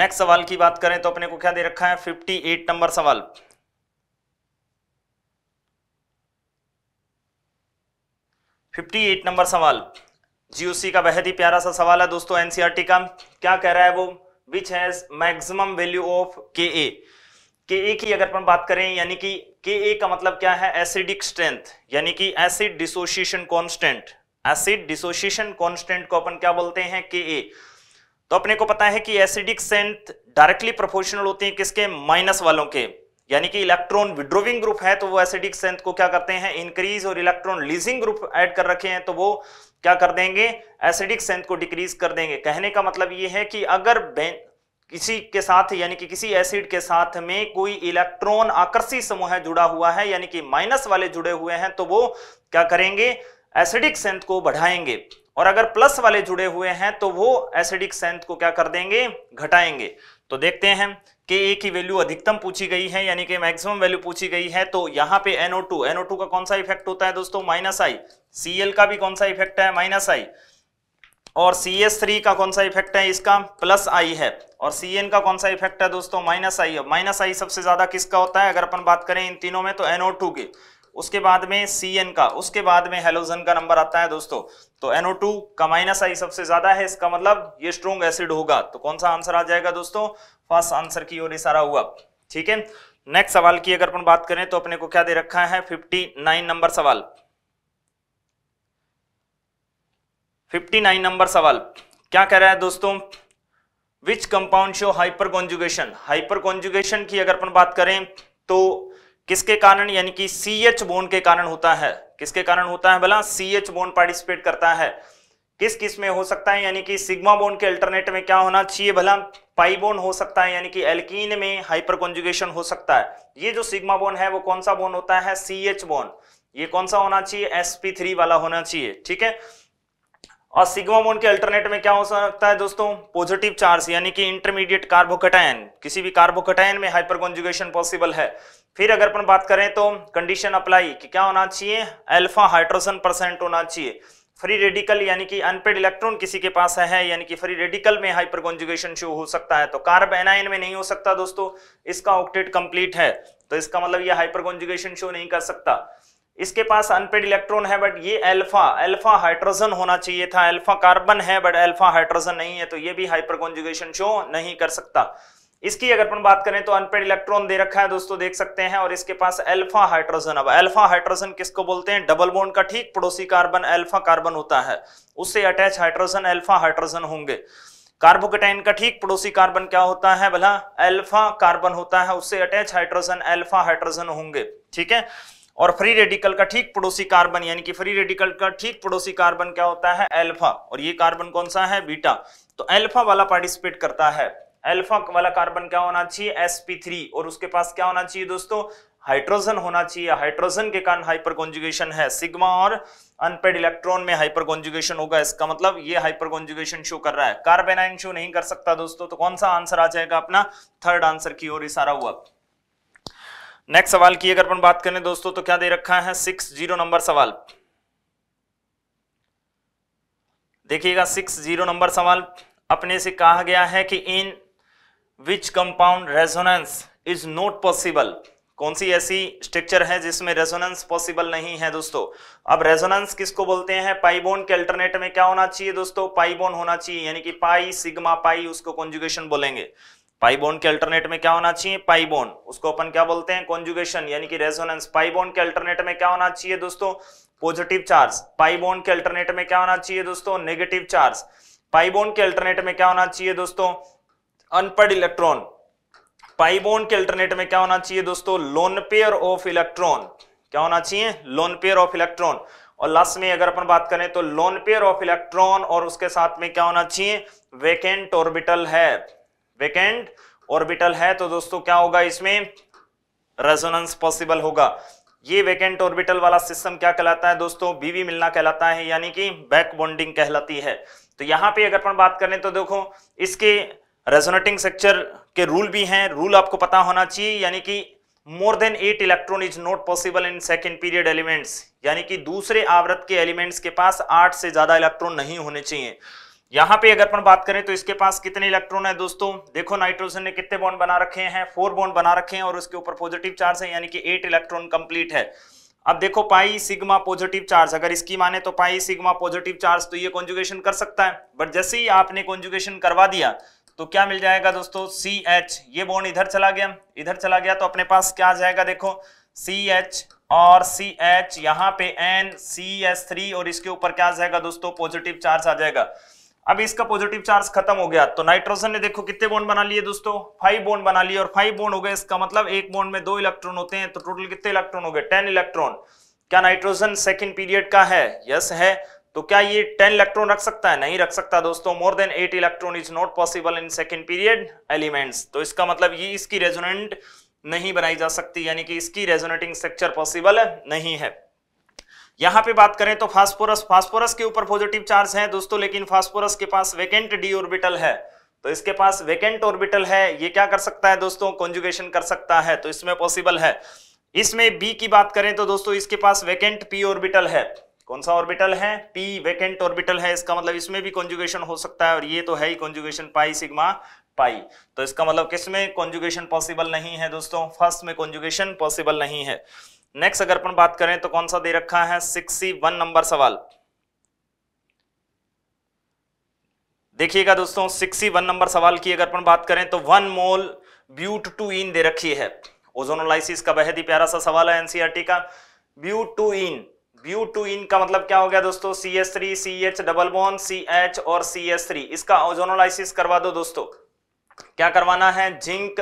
नेक्स्ट सवाल की बात करें तो अपने को क्या दे रखा है 58 नंबर सवाल फिफ्टी एट नंबर सवाल जीओसी का बेहद ही प्यारा सा सवाल है दोस्तों एनसीआरटी e का क्या कह रहा है वो which has maximum value of K A के ए की अगर अपन बात करें यानी कि के ए का मतलब क्या है एसिडिक स्ट्रेंथ यानी कि acid dissociation constant acid dissociation constant को अपन क्या बोलते हैं के ए तो अपने को पता है कि एसिडिक स्ट्रेंथ डायरेक्टली प्रोपोर्शनल होती है किसके माइनस वालों के यानी कि इलेक्ट्रॉन विड्रोविंग ग्रुप है तो वो एसिडिक स्ट्रेंथ को क्या करते हैं इंक्रीज और इलेक्ट्रॉन लीजिंग ग्रुप ऐड कर रखे हैं तो वो क्या कर देंगे एसिडिक स्ट्रेंथ को डिक्रीज कर देंगे कहने का मतलब ये है कि अगर किसी के साथ यानी कि किसी एसिड के साथ में कोई इलेक्ट्रॉन आकर्षी समूह जुड़ा हुआ है यानी कि माइनस वाले जुड़े हुए हैं तो वो क्या करेंगे एसिडिक सेंथ को बढ़ाएंगे और अगर प्लस वाले जुड़े हुए हैं तो वो एसिडिक सेंथ को क्या कर देंगे घटाएंगे तो देखते हैं कि ए की वैल्यू अधिकतम पूछी गई है यानी कि मैक्सिमम वैल्यू पूछी गई है तो यहाँ पे NO2 NO2 का कौन सा इफेक्ट होता है दोस्तों माइनस आई सीएल का भी कौन सा इफेक्ट है माइनस आई और सी एस थ्री का कौन सा इफेक्ट है इसका प्लस आई है और सी एन का कौन सा इफेक्ट है दोस्तों माइनस आई है माइनस आई सबसे ज्यादा किसका होता है अगर अपन बात करें इन तीनों में तो एनओ टू के उसके बाद में सी एन का उसके बाद में हेलोजन का नंबर आता है दोस्तों तो एनओ टू का माइनस आई सबसे ज्यादा है इसका मतलब ये स्ट्रोंग एसिड होगा तो कौन सा आंसर आ जाएगा दोस्तों फर्स्ट आंसर की ओर इशारा हुआ ठीक है नेक्स्ट सवाल की अगर अपन बात करें तो अपने को क्या दे रखा है फिफ्टी नाइन नंबर सवाल 59 नंबर सवाल क्या कह रहा है दोस्तों which compound show hyper conjugation hyper conjugation की अगर अपन बात करें तो किसके कारण यानी कि सी एच बोन के कारण होता है किसके कारण होता है भला सी एच बोन पार्टिसिपेट करता है किस किस में हो सकता है यानी कि सिग्मा बोन के अल्टरनेट में क्या होना चाहिए भला पाई बोन हो सकता है यानी कि एल्कीन में हाइपर कॉन्जुगेशन हो सकता है ये जो सिग्मा बोन है वो कौन सा बोन होता है सी एच बोन ये कौन सा होना चाहिए एसपी थ्री वाला होना चाहिए ठीक है और सिग्मा बॉन्ड के अल्टरनेट में क्या हो सकता है दोस्तों पॉजिटिव चार्ज यानी कि इंटरमीडिएट कार्बोकटायन किसी भी कार्बोकटायन में हाइपर कॉन्जुगेशन पॉसिबल है फिर अगर अपन बात करें तो कंडीशन अप्लाई कि क्या होना चाहिए अल्फा हाइड्रोजन परसेंट होना चाहिए फ्री रेडिकल यानी कि अनपेड इलेक्ट्रॉन किसी के पास है यानी कि फ्री रेडिकल में हाइपर कॉन्जुगेशन शो हो सकता है तो कार्ब एनाइन में नहीं हो सकता दोस्तों इसका ऑक्टेट कंप्लीट है तो इसका मतलब ये हाइपर कॉन्जुगेशन शो नहीं कर सकता इसके पास अनपेड इलेक्ट्रॉन है बट ये अल्फा अल्फा हाइड्रोजन होना चाहिए था अल्फा कार्बन है बट अल्फा हाइड्रोजन नहीं है तो ये भी हाइपर कॉन्जुगेशन शो नहीं कर सकता इसकी अगर अपन बात करें तो अनपेड इलेक्ट्रॉन दे रखा है दोस्तों देख सकते हैं और इसके पास अल्फा हाइड्रोजन अब अल्फा हाइड्रोजन किसको बोलते हैं डबल बोन का ठीक पड़ोसी कार्बन अल्फा कार्बन होता है उससे अटैच हाइड्रोजन अल्फा हाइड्रोजन होंगे कार्बोकेटाइन का ठीक पड़ोसी कार्बन क्या होता है भला अल्फा कार्बन होता है उससे अटैच हाइड्रोजन अल्फा हाइड्रोजन होंगे ठीक है और फ्री रेडिकल का ठीक पड़ोसी कार्बन यानी कि फ्री रेडिकल का ठीक पड़ोसी कार्बन क्या होता है एल्फा और ये कार्बन कौन सा है बीटा तो एल्फा वाला पार्टिसिपेट करता है एल्फा वाला कार्बन क्या होना चाहिए sp3 और उसके पास क्या होना चाहिए दोस्तों हाइड्रोजन होना चाहिए हाइड्रोजन के कारण हाइपर कॉन्जुगेशन है सिग्मा और अनपेड इलेक्ट्रॉन में हाइपर कॉन्जुगेशन होगा इसका मतलब ये हाइपर कॉन्जुगेशन शो कर रहा है कार्बेनाइन शो नहीं कर सकता दोस्तों तो कौन सा आंसर आ जाएगा अपना थर्ड आंसर की ओर इशारा हुआ नेक्स्ट सवाल की अगर अपन बात करें दोस्तों तो क्या दे रखा है सिक्स जीरो नंबर सवाल देखिएगा सिक्स जीरो नंबर सवाल अपने से कहा गया है कि in which compound resonance is not possible कौन सी ऐसी स्ट्रक्चर है जिसमें रेजोनेंस पॉसिबल नहीं है दोस्तों अब रेजोनेंस किसको बोलते हैं पाइबोन के अल्टरनेट में क्या होना चाहिए दोस्तों पाइबोन होना चाहिए यानी कि पाई सिग्मा पाई उसको कॉन्जुगेशन बोलेंगे पाइबोन के अल्टरनेट में क्या होना चाहिए पाइबोन उसको अपन क्या बोलते हैं कॉन्जुगेशन यानी कि रेजोनेंस पाइबोन के अल्टरनेट में क्या होना चाहिए दोस्तों पॉजिटिव चार्ज पाइबोन के अल्टरनेट में क्या होना चाहिए दोस्तों नेगेटिव चार्ज पाइबोन के अल्टरनेट में क्या होना चाहिए दोस्तों अनपड इलेक्ट्रॉन पाइबोन के अल्टरनेट में क्या होना चाहिए दोस्तों लोन पेयर ऑफ इलेक्ट्रॉन क्या होना चाहिए लोन पेयर ऑफ इलेक्ट्रॉन और लास्ट में अगर अपन बात करें तो लोन पेयर ऑफ इलेक्ट्रॉन और उसके साथ में क्या होना चाहिए वेकेंट ऑर्बिटल है वेकेंट ऑर्बिटल है तो दोस्तों क्या होगा इसमें रेजोनेंस पॉसिबल होगा ये वेकेंट ऑर्बिटल वाला सिस्टम क्या कहलाता है दोस्तों बीवी मिलना कहलाता है यानी कि बैक बॉन्डिंग कहलाती है तो यहां पे अगर अपन बात करें तो देखो इसके रेजोनेटिंग स्ट्रक्चर के रूल भी हैं रूल आपको पता होना चाहिए यानी कि more than eight electron is not possible in second period elements यानी कि दूसरे आवृत के एलिमेंट्स के पास आठ से ज्यादा इलेक्ट्रॉन नहीं होने चाहिए यहां पे अगर अपन बात करें तो इसके पास कितने इलेक्ट्रॉन है दोस्तों देखो नाइट्रोजन ने कितने बॉन्ड बना रखे हैं फोर बॉन्ड बना रखे हैं और उसके ऊपर पॉजिटिव चार्ज है यानी कि एट इलेक्ट्रॉन कंप्लीट है अब देखो पाई सिग्मा पॉजिटिव चार्ज अगर इसकी माने तो पाई सिग्मा पॉजिटिव चार्ज तो ये कॉन्जुगेशन कर सकता है बट जैसे ही आपने कॉन्जुगेशन करवा दिया तो क्या मिल जाएगा दोस्तों सी एच ये बॉन्ड इधर चला गया इधर चला गया तो अपने पास क्या आ जाएगा देखो सी एच और सी एच यहाँ पे एन सी एस थ्री और इसके ऊपर क्या आ जाएगा दोस्तों पॉजिटिव चार्ज आ जाएगा अब इसका पॉजिटिव चार्ज खत्म हो गया तो नाइट्रोजन ने देखो कितने बोन बना लिए दोस्तों फाइव बोन बना लिए और फाइव बोन हो गए इसका मतलब एक बोन में दो इलेक्ट्रॉन होते हैं तो टोटल कितने इलेक्ट्रॉन हो गए टेन इलेक्ट्रॉन क्या नाइट्रोजन सेकेंड पीरियड का है यस है तो क्या ये टेन इलेक्ट्रॉन रख सकता है नहीं रख सकता दोस्तों more than eight electron is not possible in second period elements तो इसका मतलब ये इसकी रेजोनेंट नहीं बनाई जा सकती यानी कि इसकी रेजोनेटिंग स्ट्रक्चर पॉसिबल नहीं है यहां पे बात करें तो फास्फोरस फास्फोरस के ऊपर पॉजिटिव चार्ज है दोस्तों लेकिन फास्फोरस के पास वेकेंट डी ऑर्बिटल है तो इसके पास वेकेंट ऑर्बिटल है ये क्या कर सकता है दोस्तों कॉन्जुगेशन कर सकता है तो इसमें पॉसिबल है इसमें बी की बात करें तो दोस्तों इसके पास वेकेंट पी ऑर्बिटल है कौन सा ऑर्बिटल है पी वेकेंट ऑर्बिटल है इसका मतलब इसमें भी कॉन्जुगेशन हो सकता है और ये तो है ही कॉन्जुगेशन पाई सिग्मा पाई तो इसका मतलब किसमें कॉन्जुगेशन पॉसिबल नहीं है दोस्तों फर्स्ट में कॉन्जुगेशन पॉसिबल नहीं है नेक्स्ट अगर अपन बात करें तो कौन सा दे रखा है सिक्सटी वन नंबर सवाल देखिएगा दोस्तों सिक्सटी वन नंबर सवाल की अगर अपन बात करें तो वन मोल ब्यूट टू इन दे रखी है ओजोनोलाइसिस का बेहद ही प्यारा सा सवाल है एनसीआरटी e का but two in but two इन का मतलब क्या हो गया दोस्तों C S three C H double bond C H और सी एस थ्री इसका ओजोनोलाइसिस करवा दो दोस्तों क्या करवाना है जिंक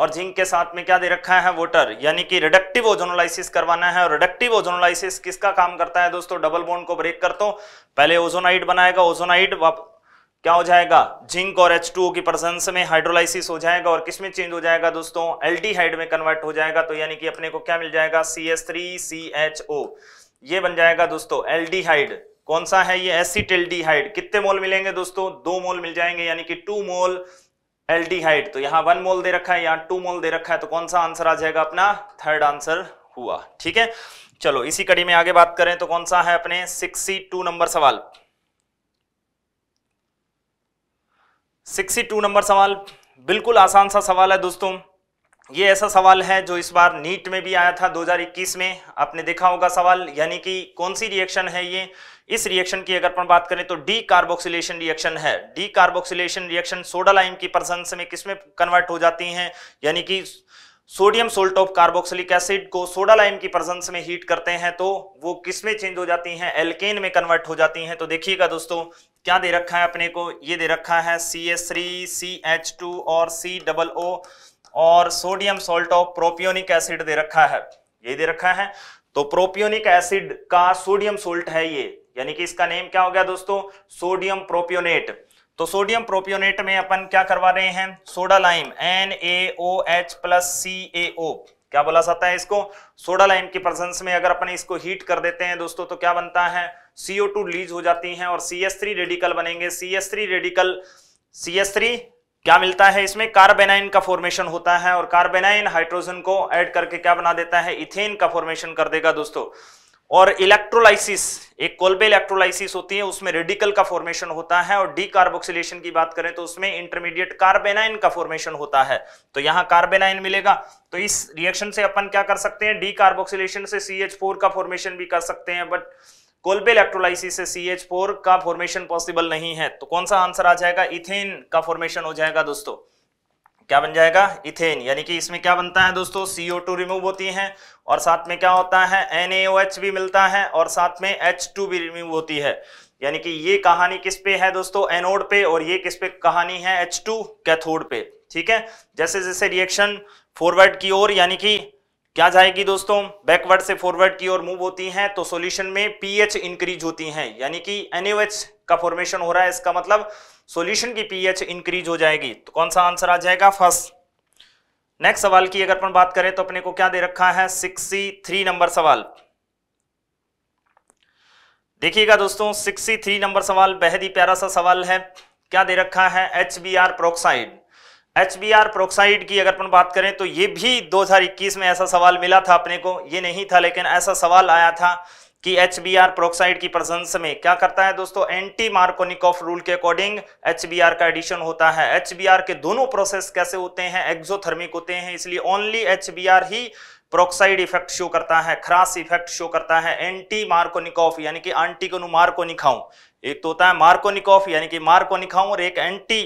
और जिंक के साथ में क्या दे रखा है वोटर यानी कि रिडक्टिव ओजोनोलाइसिस करवाना है और रिडक्टिव ओजोनोलाइसिस किसका काम करता है दोस्तों डबल बोन को ब्रेक कर दो तो। पहले ओजोनाइड बनाएगा ओजोनाइड क्या हो जाएगा जिंक और H2O की प्रेजेंस में हाइड्रोलाइसिस हो जाएगा और किसमें चेंज हो जाएगा दोस्तों एल में कन्वर्ट हो जाएगा तो यानी कि अपने को क्या मिल जाएगा CH3CHO ये बन जाएगा दोस्तों एल कौन सा है ये एसिटेल कितने मोल मिलेंगे दोस्तों दो मोल मिल जाएंगे यानी कि टू मोल एल्डिहाइड तो यहाँ वन मोल दे रखा है यहां टू मोल दे रखा है तो कौन सा आंसर आ जाएगा अपना थर्ड आंसर हुआ ठीक है चलो इसी कड़ी में आगे बात करें तो कौन सा है अपने सिक्सटी टू नंबर सवाल सिक्सटी टू नंबर सवाल बिल्कुल आसान सा सवाल है दोस्तों ये ऐसा सवाल है जो इस बार नीट में भी आया था 2021 में आपने देखा होगा सवाल यानी कि कौन सी रिएक्शन है ये इस रिएक्शन की अगर अपन बात करें तो डी कार्बोक्सिलेशन रिएक्शन है decarboxylation reaction soda lime की प्रसंस में किसमें कन्वर्ट हो जाती हैं यानी कि sodium salt of carboxylic acid को सोडा लाइम की प्रजेंस में हीट करते हैं तो वो किसमें चेंज हो जाती हैं एल्केन में कन्वर्ट हो जाती हैं तो देखिएगा दोस्तों क्या दे रखा है अपने को ये दे रखा है C S three C H two और सी डबल ओ और sodium salt of propionic acid दे रखा है ये दे रखा है तो प्रोपियोनिक एसिड का सोडियम सोल्ट है ये यानी कि इसका नेम क्या हो गया दोस्तों सोडियम प्रोपियोनेट तो सोडियम प्रोपियोनेट में अपन क्या करवा रहे हैं soda lime N A O H plus C A O क्या बोला जाता है इसको सोडा लाइम की प्रेजेंस में अगर अपन इसको हीट कर देते हैं दोस्तों तो क्या बनता है सीओ टू रिलीज हो जाती है और सी एस थ्री रेडिकल बनेंगे C S three radical C S three क्या मिलता है इसमें कार्बेनाइन का फॉर्मेशन होता है और कार्बेनाइन हाइड्रोजन को ऐड करके क्या बना देता है इथेन का फॉर्मेशन कर देगा दोस्तों और इलेक्ट्रोलाइसिस एक कोल्बे इलेक्ट्रोलाइसिस होती है उसमें रेडिकल का फॉर्मेशन होता है और डी कार्बोक्सिलेशन की बात करें तो उसमें इंटरमीडिएट कार्बेनाइन का फॉर्मेशन होता है तो यहां कार्बेनाइन मिलेगा तो इस रिएक्शन से अपन क्या कर सकते हैं डी कार्बोक्सिलेशन से सी का फॉर्मेशन भी कर सकते हैं बट कोल्बे इलेक्ट्रोलाइसिस से सी का फॉर्मेशन पॉसिबल नहीं है तो कौन सा आंसर आ जाएगा इथेन का फॉर्मेशन हो जाएगा दोस्तों क्या बन जाएगा इथेन यानी कि इसमें क्या बनता है दोस्तों सीओ टू रिमूव होती है और साथ में क्या होता है एन भी मिलता है और साथ में एच टू भी रिमूव होती है यानी कि ये कहानी किस पे है दोस्तों एनोड पे और ये किस पे कहानी है एच टू कैथोड पे ठीक है जैसे जैसे रिएक्शन फॉरवर्ड की ओर यानी कि क्या जाएगी दोस्तों बैकवर्ड से फॉरवर्ड की ओर मूव होती हैं तो सॉल्यूशन में पीएच इंक्रीज होती हैं यानी कि एनएच का फॉर्मेशन हो रहा है इसका मतलब सॉल्यूशन की पीएच इंक्रीज हो जाएगी तो कौन सा आंसर आ जाएगा फर्स्ट नेक्स्ट सवाल की अगर अपन बात करें तो अपने को क्या दे रखा है सिक्सटी थ्री नंबर सवाल देखिएगा दोस्तों सिक्सटी थ्री नंबर सवाल बेहद ही प्यारा सा सवाल है क्या दे रखा है H B R peroxide H B R peroxide की अगर अपन बात करें तो ये भी 2021 में ऐसा सवाल मिला था अपने को ये नहीं था लेकिन ऐसा सवाल आया था कि एच बी आर प्रोक्साइड की प्रजेंस में क्या करता है दोस्तों एंटी मार्कोनिकॉफ रूल के अकॉर्डिंग एच बी आर का एडिशन होता है एच बी आर के दोनों प्रोसेस कैसे होते हैं एक्सोथर्मिक होते हैं इसलिए ओनली एच बी आर ही प्रोक्साइड इफेक्ट शो करता है खरास इफेक्ट शो करता है एंटी मार्कोनिकॉफ यानी कि आंटी को मार्को एक तो होता है मार्कोनिकॉफ यानी कि मार्को निखाऊ और एक एंटी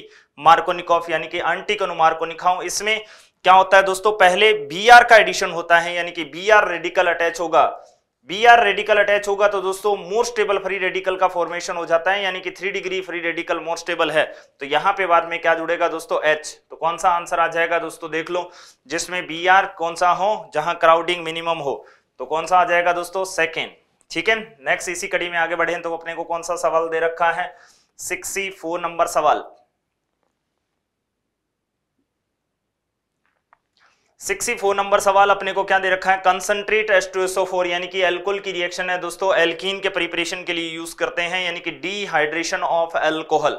मार्कोनिकॉफ यानी कि आंटी को मार्को इसमें क्या होता है दोस्तों पहले बी आर का एडिशन होता है यानी कि बी आर रेडिकल अटैच होगा बी आर रेडिकल अटैच होगा तो दोस्तों मोर स्टेबल फ्री रेडिकल का फॉर्मेशन हो जाता है यानी कि three degree free radical more stable है तो यहां पे बाद में क्या जुड़ेगा दोस्तों एच तो कौन सा आंसर आ जाएगा दोस्तों देख लो जिसमें बी आर कौन सा हो जहां क्राउडिंग मिनिमम हो तो कौन सा आ जाएगा दोस्तों सेकेंड ठीक है नेक्स्ट इसी कड़ी में आगे बढ़े तो अपने को कौन सा सवाल दे रखा है सिक्सटी फोर नंबर सवाल सिक्सटी फोर नंबर सवाल अपने को क्या दे रखा है कंसनट्रेट एस्ट्रोसोफोर यानी कि एल्कोल की रिएक्शन है दोस्तों एल्कीन के प्रिपरेशन के लिए यूज करते हैं यानी कि डीहाइड्रेशन ऑफ एल्कोहल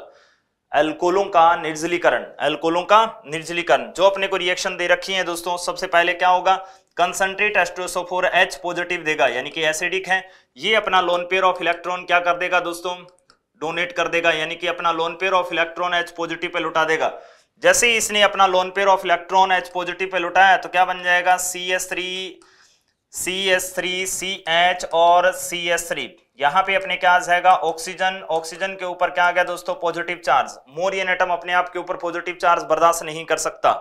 एल्कोलों का निर्जलीकरण एल्कोलों का निर्जलीकरण जो अपने को रिएक्शन दे रखी है दोस्तों सबसे पहले क्या होगा कंसनट्रेट एस्ट्रोसोफोर एच पॉजिटिव देगा यानी कि एसिडिक है ये अपना लोन पेयर ऑफ इलेक्ट्रॉन क्या कर देगा दोस्तों डोनेट कर देगा यानी कि अपना lone pair of electron H positive पे लुटा देगा जैसे ही इसने अपना lone pair of electron H positive पे लुटाया तो क्या बन जाएगा C S three C S three C H और सी एस थ्री यहां पर अपने क्या आ जाएगा ऑक्सीजन ऑक्सीजन के ऊपर क्या आ गया दोस्तों पॉजिटिव चार्ज मोर ये एटम अपने आप के ऊपर पॉजिटिव चार्ज बर्दाश्त नहीं कर सकता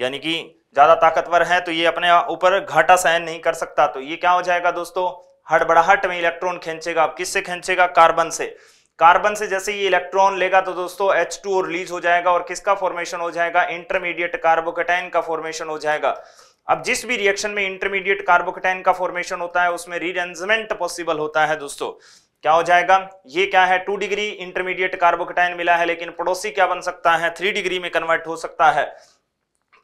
यानी कि ज्यादा ताकतवर है तो ये अपने ऊपर घाटा सहन नहीं कर सकता तो ये क्या हो जाएगा दोस्तों हड़बड़ाहट में इलेक्ट्रॉन खींचेगा किससे खींचेगा कार्बन से कार्बन से जैसे ये इलेक्ट्रॉन लेगा तो दोस्तों H2O रिलीज हो जाएगा और किसका फॉर्मेशन हो जाएगा इंटरमीडिएट कार्बोकेटाइन का फॉर्मेशन हो जाएगा अब जिस भी रिएक्शन में इंटरमीडिएट कार्बोकेटाइन का फॉर्मेशन होता है उसमें रीअरेंजमेंट पॉसिबल होता है दोस्तों क्या हो जाएगा ये क्या है टू डिग्री इंटरमीडिएट कार्बोकेटाइन मिला है लेकिन पड़ोसी क्या बन सकता है थ्री डिग्री में कन्वर्ट हो सकता है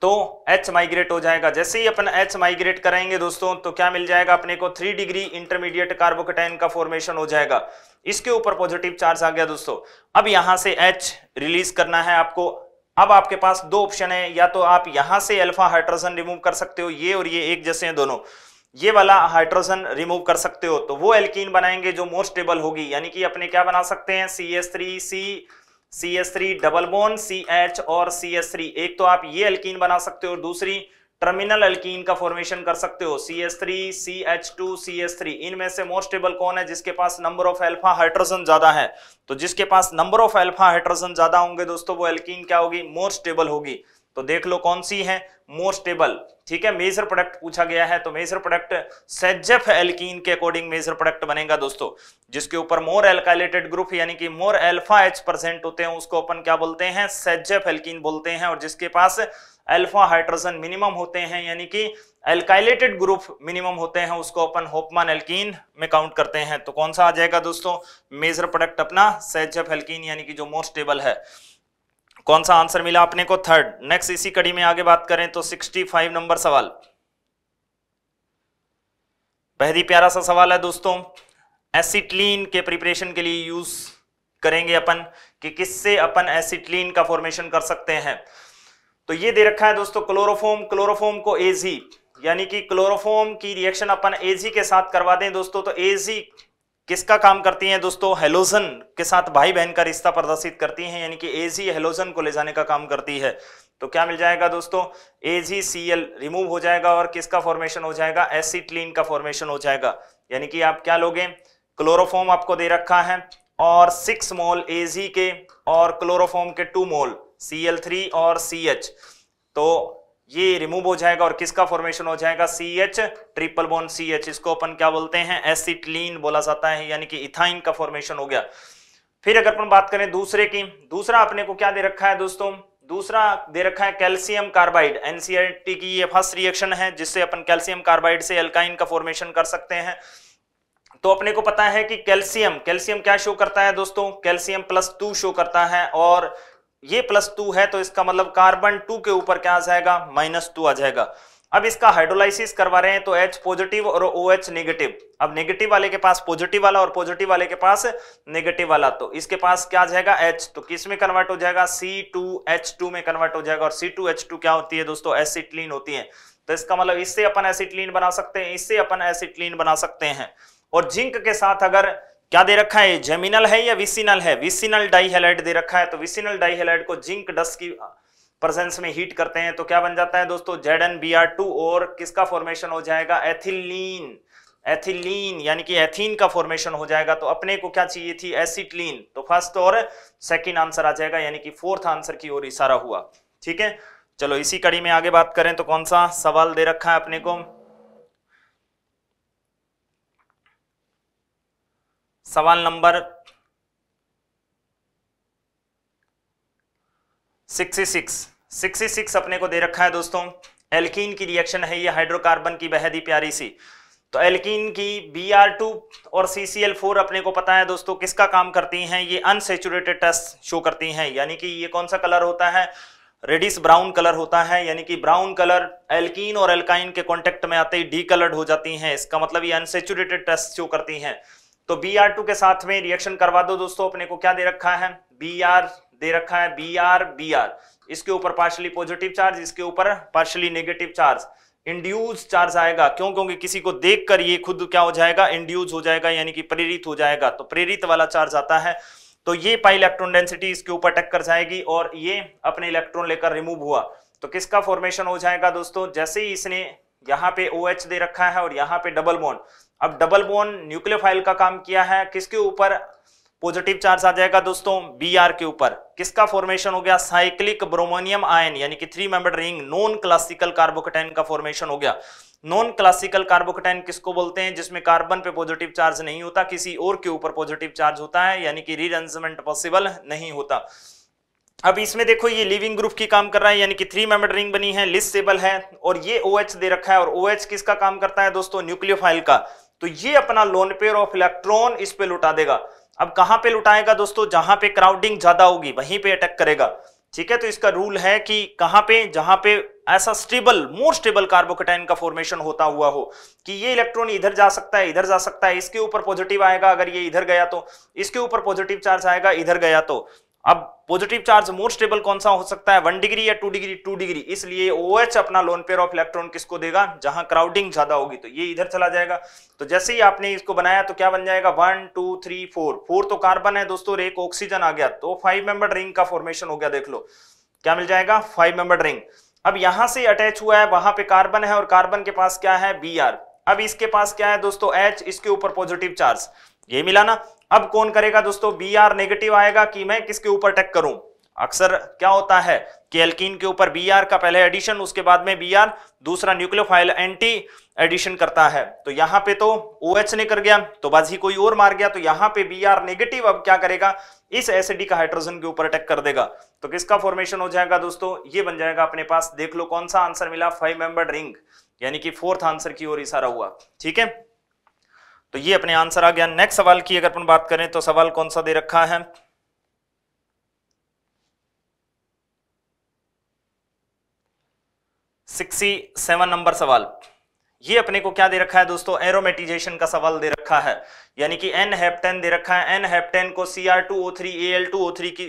तो एच माइग्रेट हो जाएगा जैसे ही अपन एच माइग्रेट कराएंगे दोस्तों तो क्या मिल जाएगा अपने को थ्री डिग्री इंटरमीडिएट कार्बोकटाइन का फॉर्मेशन हो जाएगा इसके ऊपर पॉजिटिव चार्ज आ गया दोस्तों अब यहां से एच रिलीज करना है आपको अब आपके पास दो ऑप्शन है या तो आप यहां से अल्फा हाइड्रोजन रिमूव कर सकते हो ये और ये एक जैसे हैं दोनों ये वाला हाइड्रोजन रिमूव कर सकते हो तो वो एल्कीन बनाएंगे जो मोस्ट स्टेबल होगी यानी कि अपने क्या बना सकते हैं C S three C C S three double bond C H और सी एस थ्री एक तो आप ये अल्किन बना सकते हो दूसरी टर्मिनल अल्किन का फॉर्मेशन कर सकते हो C S three C H two C S three इनमें से मोस्ट स्टेबल कौन है जिसके पास नंबर ऑफ एल्फा हाइड्रोजन ज्यादा है तो जिसके पास नंबर ऑफ एल्फा हाइड्रोजन ज्यादा होंगे दोस्तों वो अल्किन क्या होगी मोर स्टेबल होगी तो देख लो कौन सी है मोर स्टेबल ठीक है मेजर प्रोडक्ट पूछा गया है तो मेजर प्रोडक्ट सेजेफ एल्कीन के अकॉर्डिंग मेजर प्रोडक्ट बनेगा दोस्तों जिसके ऊपर मोर एल्काइलेटेड ग्रुप यानी कि मोर एल्फा एच परसेंट होते हैं उसको अपन क्या बोलते हैं सेजेफ एल्कीन बोलते हैं और जिसके पास एल्फा हाइड्रोजन मिनिमम होते हैं यानी कि एल्काइलेटेड ग्रुप मिनिमम होते हैं उसको अपन होपमान एल्कीन में काउंट करते हैं तो कौन सा आ जाएगा दोस्तों मेजर प्रोडक्ट अपना सेजेफ एल्कीन यानी कि जो मोर स्टेबल है कौन सा आंसर मिला अपने को थर्ड नेक्स्ट इसी कड़ी में आगे बात करें तो 65 नंबर सवाल बेहद ही प्यारा सा सवाल है दोस्तों एसिटलीन के प्रिपरेशन के लिए यूज करेंगे अपन कि किससे अपन एसिटलीन का फॉर्मेशन कर सकते हैं तो ये दे रखा है दोस्तों क्लोरोफोम क्लोरोफोम को एजी यानी कि क्लोरोफोम की रिएक्शन अपन एजी के साथ करवा दें दोस्तों तो एजी किसका काम करती हैं दोस्तों हेलोजन के साथ भाई बहन का रिश्ता प्रदर्शित करती हैं यानी कि एजी हेलोजन को ले जाने का काम करती है तो क्या मिल जाएगा दोस्तों एजी सी एल रिमूव हो जाएगा और किसका फॉर्मेशन हो जाएगा एसिटलीन का फॉर्मेशन हो जाएगा यानी कि आप क्या लोगे क्लोरोफॉर्म आपको दे रखा है और सिक्स मोल एजी के और क्लोरोफॉर्म के two mole C L three और सी एच तो ये रिमूव हो जाएगा और किसका फॉर्मेशन हो जाएगा C H triple bond C H इसको अपन क्या बोलते हैं एसिटलीन बोला जाता है यानी कि इथाइन का फॉर्मेशन हो गया फिर अगर अपन बात करें दूसरे की दूसरा अपने को क्या दे रखा है दोस्तों दूसरा दे रखा है कैल्सियम कार्बाइड एनसीआरटी की ये फर्स्ट रिएक्शन है जिससे अपन कैल्सियम कार्बाइड से एल्काइन का फॉर्मेशन कर सकते हैं तो अपने को पता है कि कैल्सियम कैल्सियम क्या शो करता है दोस्तों कैल्सियम प्लस टू शो करता है और ये प्लस टू है तो इसका मतलब कार्बन टू के ऊपर क्या आ जाएगा माइनस टू आ जाएगा अब इसका हाइड्रोलाइसिस करवा रहे हैं तो H पॉजिटिव और OH नेगेटिव अब नेगेटिव वाले के पास पॉजिटिव वाला और पॉजिटिव वाले के पास नेगेटिव वाला तो इसके पास क्या आ जाएगा H तो किस में कन्वर्ट हो जाएगा C2H2 में कन्वर्ट हो जाएगा और C2H2 क्या होती है दोस्तों एसिटलीन होती है तो इसका मतलब इससे अपन एसिटलीन बना सकते हैं इससे अपन एसिटलीन बना सकते हैं और जिंक के साथ अगर क्या दे रखा है जेमिनल है या विसिनल है विसिनल डाईहेलाइट दे रखा है तो विसिनल डाईहेलाइट को जिंक डस्ट की प्रेजेंस में हीट करते हैं तो क्या बन जाता है दोस्तों Z N B R two और किसका फॉर्मेशन हो जाएगा एथिलीन एथिलीन यानी कि एथीन का फॉर्मेशन हो जाएगा तो अपने को क्या चाहिए थी एसिटलीन तो फर्स्ट और सेकंड आंसर आ जाएगा यानी कि फोर्थ आंसर की ओर इशारा हुआ ठीक है चलो इसी कड़ी में आगे बात करें तो कौन सा सवाल दे रखा है अपने को सवाल number sixty six sixty six अपने को दे रखा है दोस्तों एल्कीन की रिएक्शन है ये हाइड्रोकार्बन की बेहद ही प्यारी सी तो एल्कीन की बी आर टू और सी सी एल फोर अपने को पता है दोस्तों किसका काम करती हैं ये अनसेचुरेटेड टेस्ट शो करती हैं यानी कि ये कौन सा कलर होता है रेडिस ब्राउन कलर होता है यानी कि ब्राउन कलर एल्कीन और एल्काइन के कॉन्टेक्ट में आते ही डी कलर्ड हो जाती हैं इसका मतलब ये अनसेचुरेटेड टेस्ट शो करती हैं तो बी आर टू के साथ में रिएक्शन करवा दो दोस्तों अपने को क्या दे रखा है बी आर दे रखा है बी आर बी आर इसके ऊपर पार्शली पॉजिटिव चार्ज इसके ऊपर partially negative charge induce charge आएगा क्यों क्योंकि किसी को देखकर ये खुद क्या हो जाएगा इंड्यूज हो जाएगा यानी कि प्रेरित हो जाएगा तो प्रेरित वाला चार्ज आता है तो ये पाई इलेक्ट्रॉन डेंसिटी इसके ऊपर टक्कर जाएगी और ये अपने इलेक्ट्रॉन लेकर रिमूव हुआ तो किसका फॉर्मेशन हो जाएगा दोस्तों जैसे ही इसने यहाँ पे ओ OH दे रखा है और यहाँ पे डबल बॉन्ड अब डबल बोन न्यूक्लियोफाइल का काम किया है किसके ऊपर पॉजिटिव चार्ज आ जाएगा दोस्तों बी आर के ऊपर किसका फॉर्मेशन हो गया साइक्लिक ब्रोमोनियम आयन यानी कि three member ring non classical carbocation का फॉर्मेशन हो गया नॉन क्लासिकल कार्बोकटैन किसको बोलते हैं जिसमें कार्बन पे पॉजिटिव चार्ज नहीं होता किसी और के ऊपर पॉजिटिव चार्ज होता है यानी कि रीअरेंजमेंट पॉसिबल नहीं होता अब इसमें देखो ये लिविंग ग्रुप की काम कर रहा है यानी कि थ्री मेंबर रिंग बनी है लिस्टेबल है और ये ओ OH दे रखा है और ओ OH किसका काम करता है दोस्तों न्यूक्लियोफाइल का तो ये अपना लोन पेयर ऑफ इलेक्ट्रॉन इस पे लुटा देगा अब कहां पे लुटाएगा दोस्तों जहां पे क्राउडिंग ज्यादा होगी वहीं पे अटैक करेगा ठीक है तो इसका रूल है कि कहां पे जहां पे ऐसा स्टेबल मोर स्टेबल कार्बोकेटाइन का फॉर्मेशन होता हुआ हो कि ये इलेक्ट्रॉन इधर जा सकता है इधर जा सकता है इसके ऊपर पॉजिटिव आएगा अगर ये इधर गया तो इसके ऊपर पॉजिटिव चार्ज आएगा इधर गया तो अब पॉजिटिव चार्ज मोर स्टेबल कौन सा हो सकता है वन डिग्री या टू डिग्री टू डिग्री इसलिए OH अपना लोन पेयर ऑफ इलेक्ट्रॉन किसको देगा जहां क्राउडिंग ज्यादा होगी तो ये इधर चला जाएगा तो जैसे ही आपने इसको बनाया तो क्या बन जाएगा one two three four four तो कार्बन है दोस्तों एक ऑक्सीजन आ गया तो फाइव मेंबर रिंग का फॉर्मेशन हो गया देख लो क्या मिल जाएगा फाइव मेंबर रिंग अब यहां से अटैच हुआ है वहां पे कार्बन है और कार्बन के पास क्या है बी अब इसके पास क्या है दोस्तों एच इसके ऊपर पॉजिटिव चार्ज ये मिला ना अब कौन करेगा दोस्तों बी आर नेगेटिव आएगा कि मैं किसके ऊपर टेक करूं अक्सर क्या होता है कि एल्किन के ऊपर बी आर का पहले एडिशन उसके बाद में बी आर दूसरा न्यूक्लियोफाइल एंटी एडिशन करता है तो यहां पे तो ओ OH ने कर गया तो बस ही कोई और मार गया तो यहां पे बी आर नेगेटिव अब क्या करेगा इस एसिडी का हाइड्रोजन के ऊपर अटैक कर देगा तो किसका फॉर्मेशन हो जाएगा दोस्तों ये बन जाएगा अपने पास देख लो कौन सा आंसर मिला फाइव मेंबर रिंग यानी कि फोर्थ आंसर की ओर इशारा हुआ ठीक है तो ये अपने आंसर आ गया नेक्स्ट सवाल की अगर अपन बात करें तो सवाल कौन सा दे रखा है सिक्सटी सेवन नंबर सवाल ये अपने को क्या दे रखा है दोस्तों एरोमेटिजेशन का सवाल दे रखा है यानी कि एन हेप्टेन दे रखा है एन हेप्टेन को C R two O three A L two O three की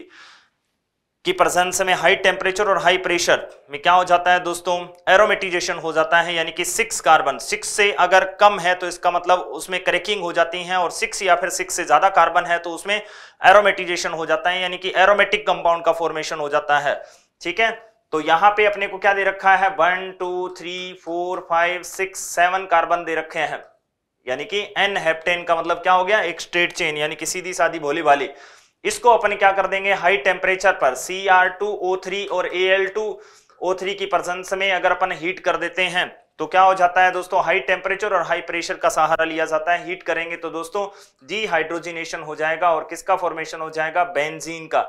की प्रेजेंस में हाई टेम्परेचर और हाई प्रेशर में क्या हो जाता है दोस्तों एरोमेटिजेशन हो जाता है यानी कि सिक्स कार्बन सिक्स से अगर कम है तो इसका मतलब उसमें क्रेकिंग हो जाती है और सिक्स या फिर सिक्स से ज़्यादा कार्बन है तो उसमें एरोमेटिजेशन हो जाता है यानी कि एरोमेटिक कंपाउंड का फॉर्मेशन हो जाता है ठीक है तो यहाँ पे अपने को क्या दे रखा है one two three four five six seven carbon दे रखे हैं यानी कि एन हेप्टेन का मतलब क्या हो गया एक स्ट्रेट चेन यानी कि सीधी साधी भोली भाली इसको अपन क्या कर देंगे हाई टेम्परेचर पर C R two O three और A L two O three की प्रजेंस में अगर अपन हीट कर देते हैं तो क्या हो जाता है दोस्तों हाई टेम्परेचर और हाई प्रेशर का सहारा लिया जाता है हीट करेंगे तो दोस्तों डी हाइड्रोजिनेशन हो जाएगा और किसका फॉर्मेशन हो जाएगा बेंजीन का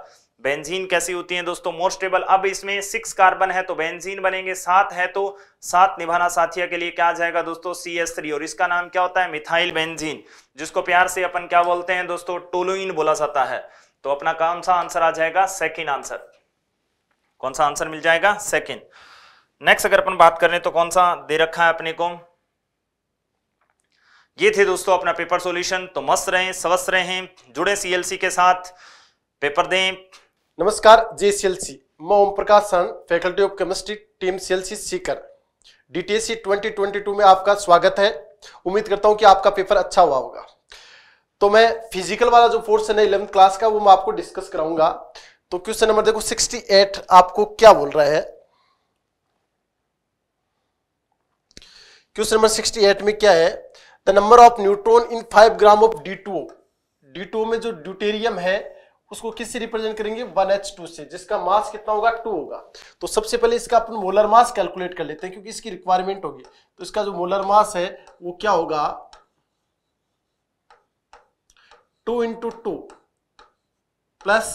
बेंजीन कैसी होती है दोस्तों मोर स्टेबल अब इसमें सिक्स कार्बन है तो बेंजीन बनेंगे सात है तो सात निभाना साथिया के लिए क्या आ जाएगा दोस्तों सी एस थ्री और इसका नाम क्या होता है मिथाइल बेंजीन जिसको प्यार से अपन क्या बोलते हैं दोस्तों टोलोइन बोला जाता है तो अपना कौन सा आंसर आ जाएगा सेकेंड आंसर कौन सा आंसर मिल जाएगा सेकेंड नेक्स्ट अगर अपन बात करें तो कौन सा दे रखा है अपने को ये थे दोस्तों अपना पेपर सॉल्यूशन तो मस्त रहें स्वस्थ रहें जुड़े सीएलसी के साथ पेपर दें नमस्कार जे सी मैं ओम प्रकाश सन faculty of chemistry team CLC Sikar DTSC 2022 में आपका स्वागत है उम्मीद करता हूं कि आपका पेपर अच्छा हुआ होगा तो मैं फिजिकल वाला जो फोर्स है ना इलेवंथ क्लास का वो मैं आपको डिस्कस कराऊंगा तो क्वेश्चन नंबर देखो 68 आपको क्या बोल रहा है क्वेश्चन नंबर 68 में क्या है the number of neutron in 5 gram of D two D two में जो ड्यूटेरियम है उसको किससे रिप्रेजेंट करेंगे 1H2 से जिसका मास कितना होगा 2 होगा तो सबसे पहले इसका अपन मोलर मास कैलकुलेट कर लेते हैं क्योंकि इसकी रिक्वायरमेंट होगी तो इसका जो मोलर मास है वो क्या होगा two into two plus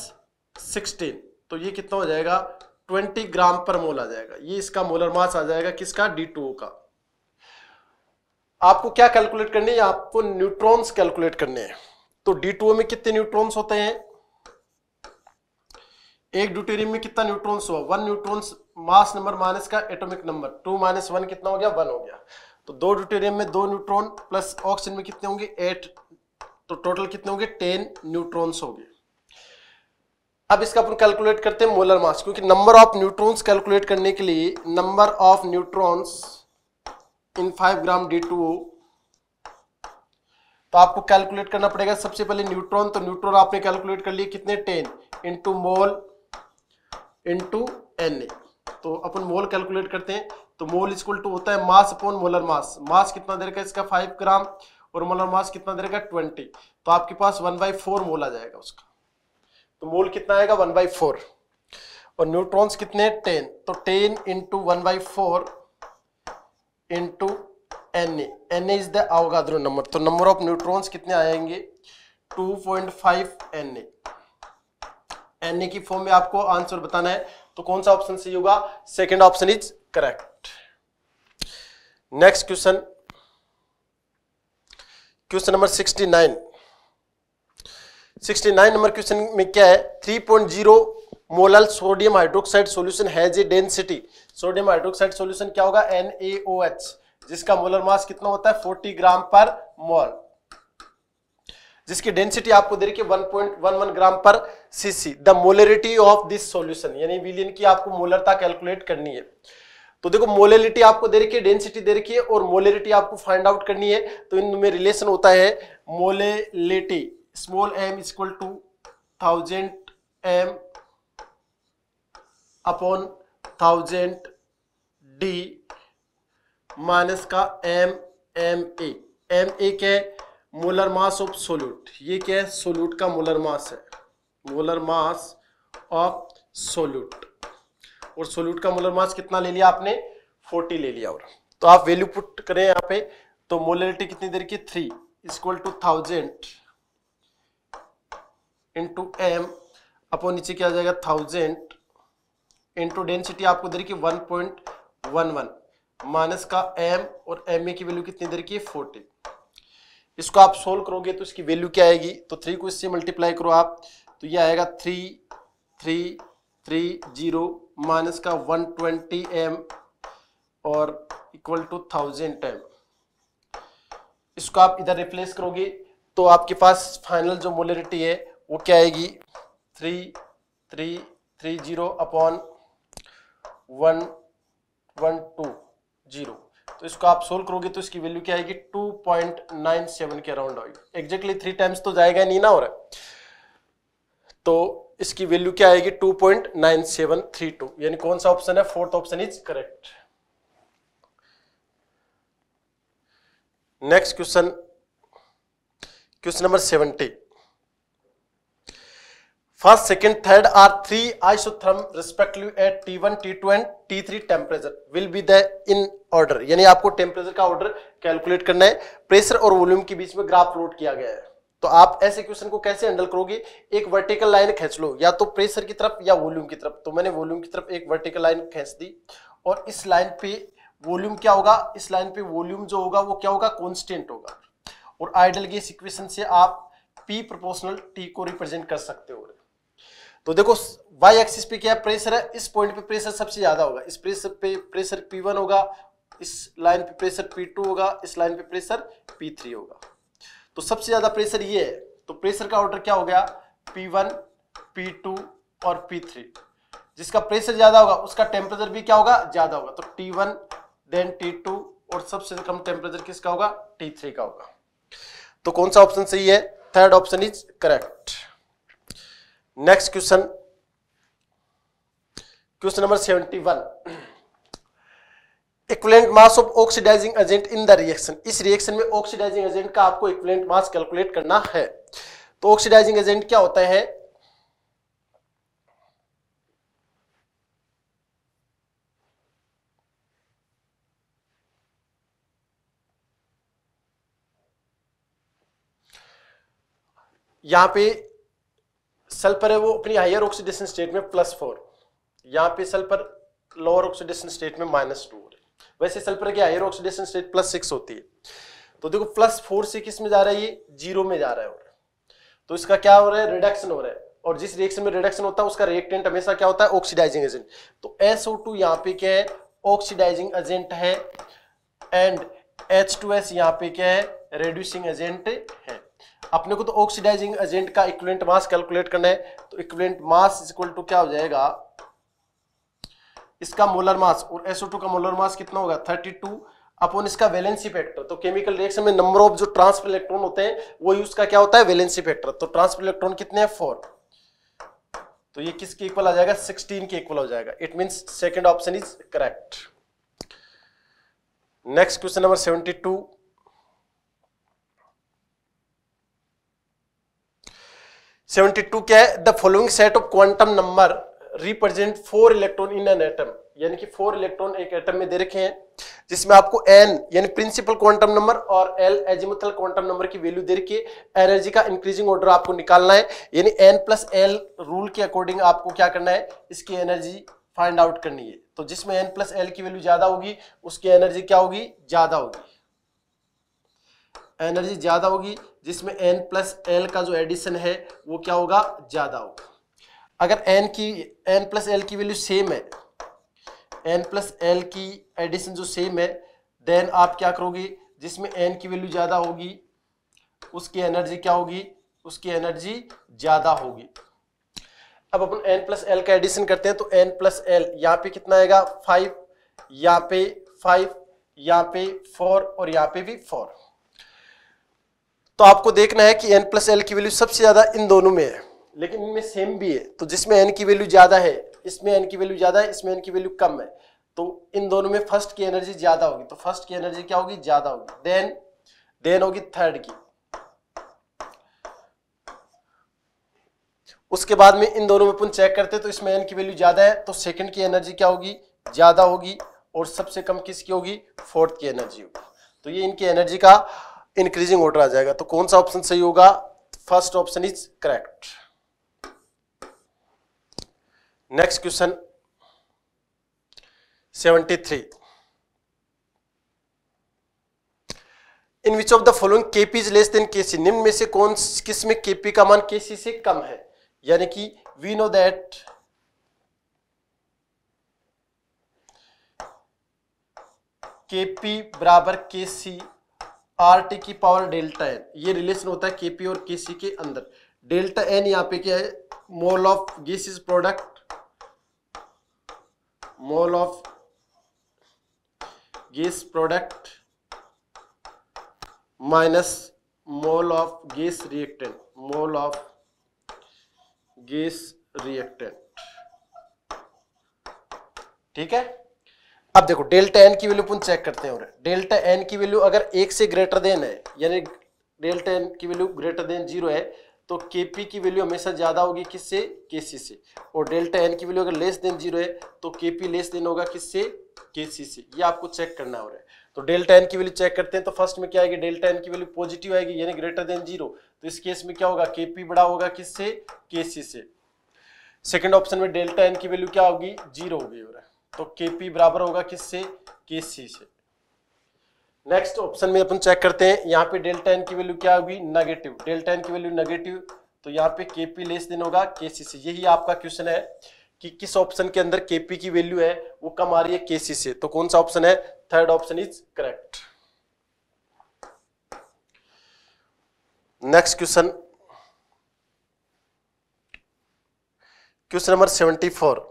sixteen तो ये कितना हो जाएगा ट्वेंटी ग्राम पर मोल आ जाएगा ये इसका मोलर मास आ जाएगा किसका डी का आपको क्या कैलकुलेट करनी है आपको न्यूट्रॉन्स कैलकुलेट करने हैं तो डी में कितने न्यूट्रॉन्स होते हैं एक ड्यूटेरियम में कितना न्यूट्रॉन्स हुआ one neutrons mass number minus का atomic number two minus one कितना हो गया वन हो गया तो दो ड्यूटेरियम में दो न्यूट्रॉन प्लस ऑक्सीजन में कितने होंगे एट तो टोटल कितने होंगे टेन न्यूट्रॉन्स होंगे अब इसका अपन कैलकुलेट करते हैं मोलर मास क्योंकि नंबर ऑफ न्यूट्रॉन्स कैलकुलेट करने के लिए number of neutrons in five gram D two तो आपको कैलकुलेट करना पड़ेगा सबसे पहले न्यूट्रॉन तो न्यूट्रॉन आपने कैलकुलेट कर लिए कितने ten into mole into N A तो अपन मोल कैलकुलेट करते हैं तो मोल इक्वल टू होता है मास अपॉन मोलर मास मास कितना दे रखा है इसका फाइव ग्राम और मोलर मास कितना दे रहेगा ट्वेंटी तो आपके पास वन बाई फोर मोल आ जाएगा उसका तो मोल कितना आएगा वन बाई फोर और न्यूट्रॉन्स कितने टेन तो ten into one by four into N N is the Avogadro number तो नंबर ऑफ न्यूट्रॉन्स कितने आएंगे two point five N N A की फॉर्म में आपको आंसर बताना है तो कौन सा ऑप्शन सही होगा second option is correct next question question number 69 69 number question में क्या है 3.0 molal sodium hydroxide solution has a density sodium hydroxide solution क्या होगा NaOH जिसका मोलर मास कितना होता है 40 ग्राम पर मोल जिसकी डेंसिटी आपको दे रखी है 1.11 gram per CC the molarity of this solution यानी विलियन की आपको मोलरता कैलकुलेट करनी है तो देखो मोलेलिटी आपको दे रखी है डेंसिटी दे रखी है और मोलेलिटी आपको फाइंड आउट करनी है तो इनमें रिलेशन होता है molality small M equal to thousand M upon thousand D minus का M M A M A क्या है मोलर मास ऑफ सोल्यूट ये क्या है सोल्यूट का मोलर मास है मोलर मास ऑफ सोल्यूट और सोल्यूट का मोलर मास कितना ले लिया आपने 40 ले लिया और तो आप वैल्यू पुट करें यहाँ पे तो मोलरिटी कितनी देर की three equal to thousand into M upon नीचे क्या जाएगा थाउजेंड इंटू डेंसिटी आपको दे रही one point one one minus का एम और एम ए की वैल्यू कितनी देर की फोर्टी इसको आप सोल्व करोगे तो इसकी वैल्यू क्या आएगी तो थ्री को इससे मल्टीप्लाई करो आप तो ये आएगा three three three zero minus का 120 ट्वेंटी एम और इक्वल टू थाउजेंड एम इसको आप इधर रिप्लेस करोगे तो आपके पास फाइनल जो मोलरिटी है वो क्या आएगी three three three zero upon one one two zero तो इसको आप सोल्व करोगे तो इसकी वैल्यू क्या आएगी टू पॉइंट नाइन सेवन के अराउंड आएगी एग्जैक्टली थ्री टाइम्स तो जाएगा नहीं ना हो रहा है तो इसकी वैल्यू क्या आएगी 2.9732 यानी कौन सा ऑप्शन है fourth option is correct next question question number 70 first second third are three isotherm respectively at T one T two and T three temperature will be the in order यानी आपको temperature का order calculate करना है pressure और volume के बीच में graph plot किया गया है तो आप ऐसे क्वेश्चन को कैसे हैंडल करोगे एक वर्टिकल लाइन खींच लो या तो प्रेशर की तरफ या वॉल्यूम की तरफ तो मैंने वॉल्यूम की तरफ एक वर्टिकल लाइन खींच दी और इस लाइन पे वॉल्यूम क्या होगा इस लाइन पे वॉल्यूम जो होगा वो क्या होगा कॉन्स्टेंट होगा और आइडल गैस इक्वेशन से आप पी प्रोपोर्शनल टी को रिप्रेजेंट कर सकते हो तो देखो वाई एक्सिस पे क्या प्रेशर है इस पॉइंट पे प्रेशर सबसे ज्यादा होगा इस प्रेशर पे प्रेशर पी वन होगा इस लाइन पे प्रेशर पी टू होगा इस लाइन पे प्रेशर पी थ्री होगा तो सबसे ज़्यादा प्रेशर ये है तो प्रेशर का ऑर्डर क्या हो गया पी वन पी टू और पी थ्री जिसका प्रेशर ज़्यादा होगा उसका टेम्परेचर भी क्या होगा ज़्यादा होगा तो T one then T two और सबसे कम टेम्परेचर किसका होगा टी थ्री का होगा तो कौन सा ऑप्शन सही है third option is correct next question question number seventy one equivalent mass of oxidizing agent in the reaction इस रिएक्शन में ऑक्सीडाइजिंग एजेंट का आपको इक्वलेंट मास कैलकुलेट करना है तो ऑक्सीडाइजिंग एजेंट क्या होता है यहां पे सल्फर है वो अपनी हायर ऑक्सीडेशन स्टेट में प्लस फोर यहां पे सल्फर लोअर ऑक्सीडेशन स्टेट में माइनस टू हो रहे वैसे सल्फर क्या higher oxidation state plus six होती है तो देखो प्लस फोर से किस में जा रहा है ये जीरो में जा रहा है तो इसका क्या हो रहा है रिडक्शन हो रहा है और जिस रिएक्शन में रिडक्शन होता है उसका रिएक्टेंट हमेशा क्या होता है ऑक्सीडाइजिंग एजेंट तो एसओ टू यहाँ पे क्या है ऑक्सीडाइजिंग एजेंट है एंड एच टू एस यहाँ पे क्या है रेड्यूसिंग एजेंट है अपने को तो ऑक्सीडाइजिंग एजेंट का इक्वलेंट मास कैलकुलेट करना है तो equivalent mass is equal to क्या हो जाएगा इसका मोलर मास और SO2 का मोलर मास कितना होगा 32 अपॉन इसका वैलेंसी फैक्टर तो केमिकल रिएक्शन में नंबर ऑफ जो ट्रांसफर इलेक्ट्रॉन होते हैं वो उसका क्या होता है वैलेंसी फैक्टर तो ट्रांसफर इलेक्ट्रॉन कितने हैं फोर तो ये किसके इक्वल आ जाएगा 16 के इक्वल हो जाएगा it mean second option is correct next question number 72 72 क्या है the following set of quantum number represent four electron in an atom यानी कि फोर इलेक्ट्रॉन एक एटम में दे रखे हैं जिसमें आपको एन यानी प्रिंसिपल क्वांटम नंबर और एल एजिमथल क्वांटम नंबर की वैल्यू दे रखी है एनर्जी का इंक्रीजिंग ऑर्डर आपको निकालना है यानी एन प्लस एल रूल के अकॉर्डिंग आपको क्या करना है इसकी एनर्जी फाइंड आउट करनी है तो जिसमें एन प्लस एल की वैल्यू ज्यादा होगी उसकी एनर्जी क्या होगी ज्यादा होगी एनर्जी ज्यादा होगी जिसमें एन प्लस एल का जो एडिशन है वो क्या होगा ज्यादा होगा अगर एन की एन प्लस एल की वैल्यू सेम है एन प्लस एल की एडिशन जो सेम है देन आप क्या करोगे जिसमें एन की वैल्यू ज़्यादा होगी उसकी एनर्जी क्या होगी उसकी एनर्जी ज़्यादा होगी अब अपन एन प्लस एल का एडिशन करते हैं तो एन प्लस एल यहाँ पे कितना आएगा फाइव यहाँ पे फाइव यहाँ पे फोर और यहाँ पे भी फोर तो आपको देखना है कि एन प्लस एल की वैल्यू सबसे ज़्यादा इन दोनों में है लेकिन इनमें सेम भी है तो जिसमें एन की वैल्यू ज़्यादा है इसमें एन की वैल्यू ज़्यादा है इसमें एन की वैल्यू कम है तो इन दोनों में फर्स्ट की एनर्जी ज़्यादा होगी तो फर्स्ट की एनर्जी क्या होगी ज़्यादा होगी देन देन होगी थर्ड की उसके बाद में इन दोनों में पुनः चेक करते तो इसमें एन की वैल्यू ज़्यादा है तो सेकंड की एनर्जी क्या होगी ज़्यादा होगी और सबसे कम किसकी होगी फोर्थ की एनर्जी होगी तो ये इनकी एनर्जी का इंक्रीजिंग ऑर्डर आ जाएगा तो कौन सा ऑप्शन सही होगा first option is correct next question 73 in which of the following KP is less than KC निम्न में से कौन किस में केपी का मान केसी से कम है यानी कि वी नो दैट केपी बराबर केसी आर टी की पावर डेल्टा एन ये रिलेशन होता है केपी और केसी के अंदर डेल्टा एन यहां पे क्या है mole of is product mole of gas product minus mole of gas reactant mole of gas reactant ठीक है अब देखो डेल्टा एन की वैल्यू अपन चेक करते हैं और डेल्टा एन की वैल्यू अगर एक से ग्रेटर देन है यानी डेल्टा एन की वैल्यू ग्रेटर देन जीरो है तो के पी की वैल्यू हमेशा ज़्यादा होगी किससे के सी से और डेल्टा एन की वैल्यू अगर लेस देन जीरो है तो के पी लेस देन होगा किससे के सी से ये आपको चेक करना हो रहा है तो डेल्टा एन की वैल्यू चेक करते हैं तो फर्स्ट में क्या आएगी डेल्टा एन की वैल्यू पॉजिटिव आएगी यानी ग्रेटर देन जीरो तो इस केस में क्या होगा के पी बड़ा होगा किससे के सी से सेकेंड ऑप्शन में डेल्टा एन की वैल्यू क्या होगी जीरो होगी हो रहा है तो के पी बराबर होगा किससे के सी से नेक्स्ट ऑप्शन में अपन चेक करते हैं यहाँ पे डेल्टा एन की वैल्यू क्या होगी नेगेटिव डेल्टा एन की वैल्यू नेगेटिव तो यहाँ पे के पी लेस देन होगा के सी से यही आपका क्वेश्चन है कि किस ऑप्शन के अंदर के पी की वैल्यू है वो कम आ रही है के सी से तो कौन सा ऑप्शन है third option is correct next question question number seventy four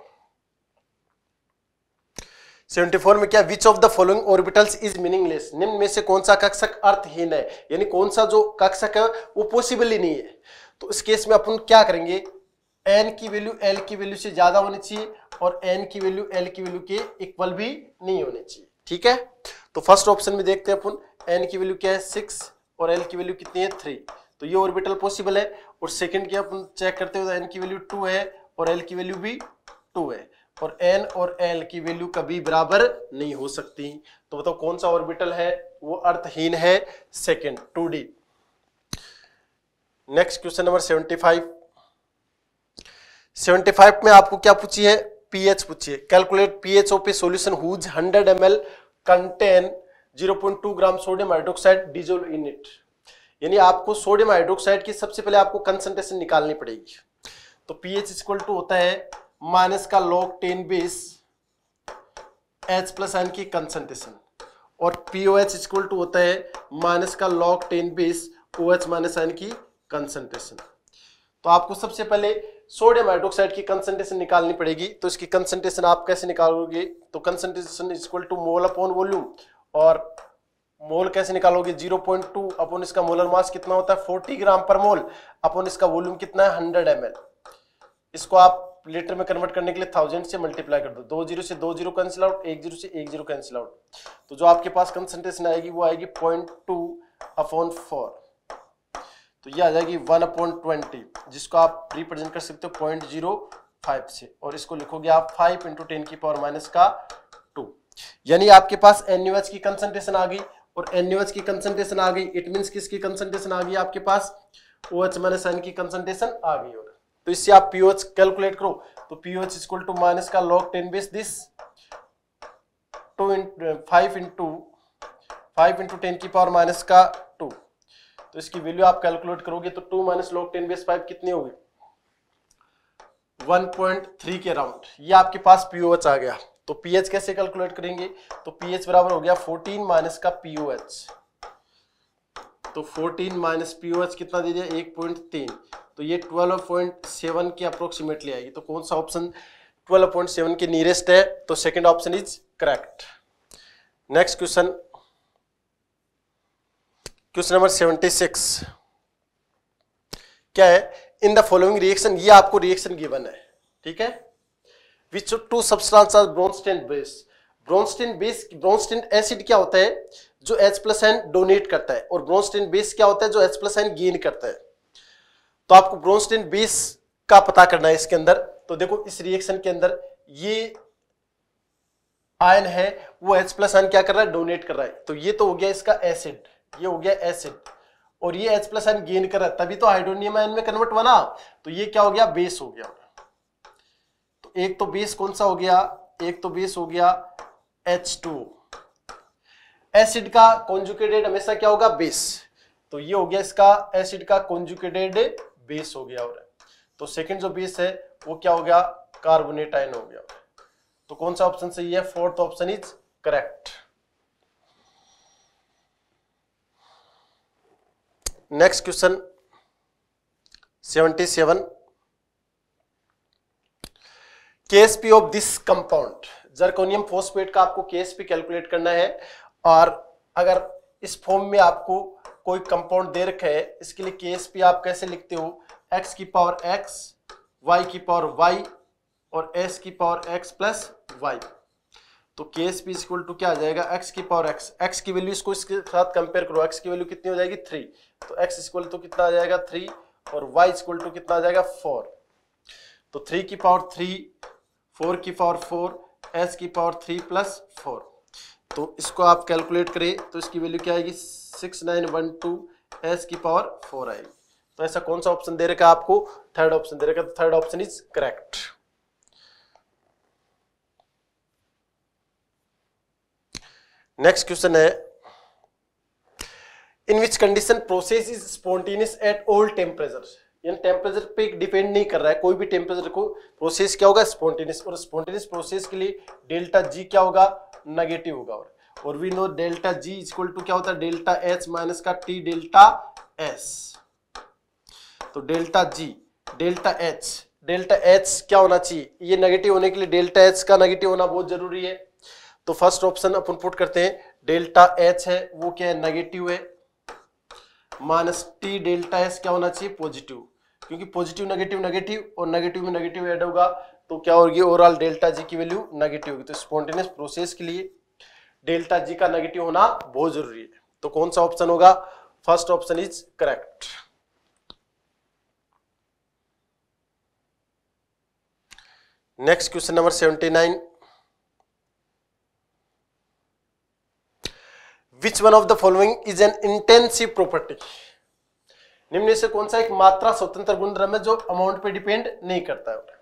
74 में क्या which of the following orbitals is meaningless निम्न में से कौन सा कक्षक अर्थहीन है यानी कौन सा जो कक्षक है वो पॉसिबल ही नहीं है तो इस केस में अपन क्या करेंगे एन की वैल्यू एल की वैल्यू से ज्यादा होनी चाहिए और एन की वैल्यू एल की वैल्यू के इक्वल भी नहीं होनी चाहिए ठीक है तो फर्स्ट ऑप्शन में देखते हैं अपन एन की वैल्यू क्या है सिक्स और एल की वैल्यू कितनी है थ्री तो ये ऑर्बिटल पॉसिबल है और सेकेंड तो की अपन चेक करते हो तो एन की वैल्यू टू है और एल की वैल्यू भी टू है और एन और एल की वैल्यू कभी बराबर नहीं हो सकती तो बताओ कौन सा ऑर्बिटल है वो अर्थहीन है second two D next question number seventy five seventy five में आपको क्या पूछी है पीएच पूछिए calculate pH of a solution whose 100 ml contain 0.2 gram sodium hydroxide dissolve in it यानी आपको सोडियम हाइड्रोक्साइड की सबसे पहले आपको कंसंट्रेशन निकालनी पड़ेगी तो पीएच इक्वल टू होता है माइनस का log ten base H plus ion की कंसनट्रेशन और P O H equal to होता है माइनस का log ten base O H minus ion की कंसनट्रेशन तो आपको सबसे पहले सोडियम हाइड्रोक्साइड की कंसनट्रेशन निकालनी पड़ेगी तो इसकी कंसनट्रेशन आप कैसे निकालोगे तो concentration equal to mole upon volume और मोल कैसे निकालोगे 0.2 अपॉन इसका मोलर मास कितना होता है 40 ग्राम पर मोल अपॉन इसका वॉल्यूम कितना है 100 एम इसको आप लीटर में कन्वर्ट करने के लिए थाउजेंड से मल्टीप्लाई कर दो दो जीरो से दो जीरो कैंसिल आउट एक जीरो से एक जीरो कैंसिल आउट तो जो आपके पास कंसनट्रेशन आएगी वो आएगी पॉइंट टू अपॉन फोर तो ये आ जाएगी वन अपॉन ट्वेंटी जिसको आप रिप्रेजेंट कर सकते हो पॉइंट जीरो फाइव से और इसको लिखोगे आप फाइव इंटू टेन की पावर माइनस का टू यानी आपके पास एनयूएच की कंसनट्रेशन आ गई और एनयूएच की कंसनट्रेशन आ गई इट मीन किसकी कंसनट्रेशन आ गई आपके पास ओ एच माइनस एन की कंसनट्रेशन आ गई और तो इससे आप पीओएच कैलकुलेट करो तो पीओएच इक्वल टू माइनस का log ten base this two five into five into ten की पावर माइनस का टू तो इसकी वैल्यू आप कैलकुलेट करोगे तो two minus log ten base five कितनी होगी 1.3 के राउंड ये आपके पास पीओएच आ गया तो पीएच कैसे कैलकुलेट करेंगे तो पीएच बराबर हो गया 14 माइनस का पीओएच तो 14 माइनस पी कितना दे दिया एक पॉइंट तीन तो ये 12.7 की अप्रोक्सीमेटली आएगी तो कौन सा ऑप्शन 12.7 के नियरेस्ट है तो second option is correct next question question number 76 क्या है इन द फॉलोइंग रिएक्शन ये आपको रिएक्शन गिवन है ठीक है which two substance are Bronsted based Bronsted base Bronsted acid क्या होता है जो एच प्लस एन डोनेट करता है और ब्रोंस्टीन बेस क्या होता है जो एच प्लस एन गेन करता है तो आपको ब्रोंस्टीन बेस का पता करना है इसके अंदर तो देखो इस रिएक्शन के अंदर ये आयन है वो एच प्लस एन क्या कर रहा है डोनेट कर रहा है तो ये तो हो गया इसका एसिड ये हो गया एसिड और ये एच प्लस एन गेन कर रहा है तभी तो हाइड्रोनियम आयन में कन्वर्ट बना तो ये क्या हो गया बेस हो गया तो एक तो बेस कौन सा हो गया एक तो बेस हो गया एच टू एसिड का कॉन्जुकेटेड हमेशा क्या होगा बेस तो ये हो गया इसका एसिड का कॉन्जुकेटेड बेस हो गया और तो सेकंड जो बेस है वो क्या हो गया कार्बोनेट आयन हो गया तो कौन सा ऑप्शन सही है fourth option is correct next question seventy seven S P of this compound zirconium phosphate का आपको केस भी कैलकुलेट करना है और अगर इस फॉर्म में आपको कोई कंपाउंड दे रखा है इसके लिए केस भी आप कैसे लिखते हो एक्स की पावर एक्स वाई की पावर वाई और एस की पावर एक्स प्लस वाई तो केस भी इक्वल टू क्या आ जाएगा एक्स की पावर एक्स एक्स की वैल्यू इसको इसके साथ कंपेयर करो एक्स की वैल्यू कितनी हो जाएगी थ्री तो एक्स इक्वल टू कितना आ जाएगा थ्री और वाई इक्वल टू कितना आ जाएगा फोर तो थ्री की पावर थ्री फोर की पावर फोर एस की पावर थ्री प्लस फोर तो इसको आप कैलकुलेट करें तो इसकी वैल्यू क्या आएगी six nine one two S की पावर फोर आएगी तो ऐसा कौन सा ऑप्शन दे रखा है आपको थर्ड ऑप्शन दे रखा तो third option is correct next question है in which condition process is spontaneous at all temperature यानी टेम्परेचर पे डिपेंड नहीं कर रहा है कोई भी टेम्परेचर को प्रोसेस क्या होगा स्पॉन्टेनियस और स्पॉन्टेनियस प्रोसेस के लिए डेल्टा जी क्या होगा नेगेटिव होगा और और we know delta G equal to क्या होता है डेल्टा एच माइनस का टी डेल्टा एस तो delta G delta H delta H क्या होना चाहिए ये नेगेटिव होने के लिए डेल्टा एच का नेगेटिव होना बहुत जरूरी है तो फर्स्ट ऑप्शन अपन पुट करते हैं डेल्टा एच है वो क्या है नेगेटिव है माइनस टी डेल्टा एस क्या होना चाहिए पॉजिटिव क्योंकि पॉजिटिव नेगेटिव नेगेटिव और नेगेटिव में नेगेटिव ऐड होगा तो क्या होगी ओवरऑल डेल्टा जी की वैल्यू नेगेटिव होगी तो स्पॉन्टेनियस प्रोसेस के लिए डेल्टा जी का नेगेटिव होना बहुत जरूरी है तो कौन सा ऑप्शन होगा first option is correct next question number seventy nine which one of the following is an intensive property निम्न से कौन सा एक मात्रा स्वतंत्र गुणधर्म है जो अमाउंट पे डिपेंड नहीं करता है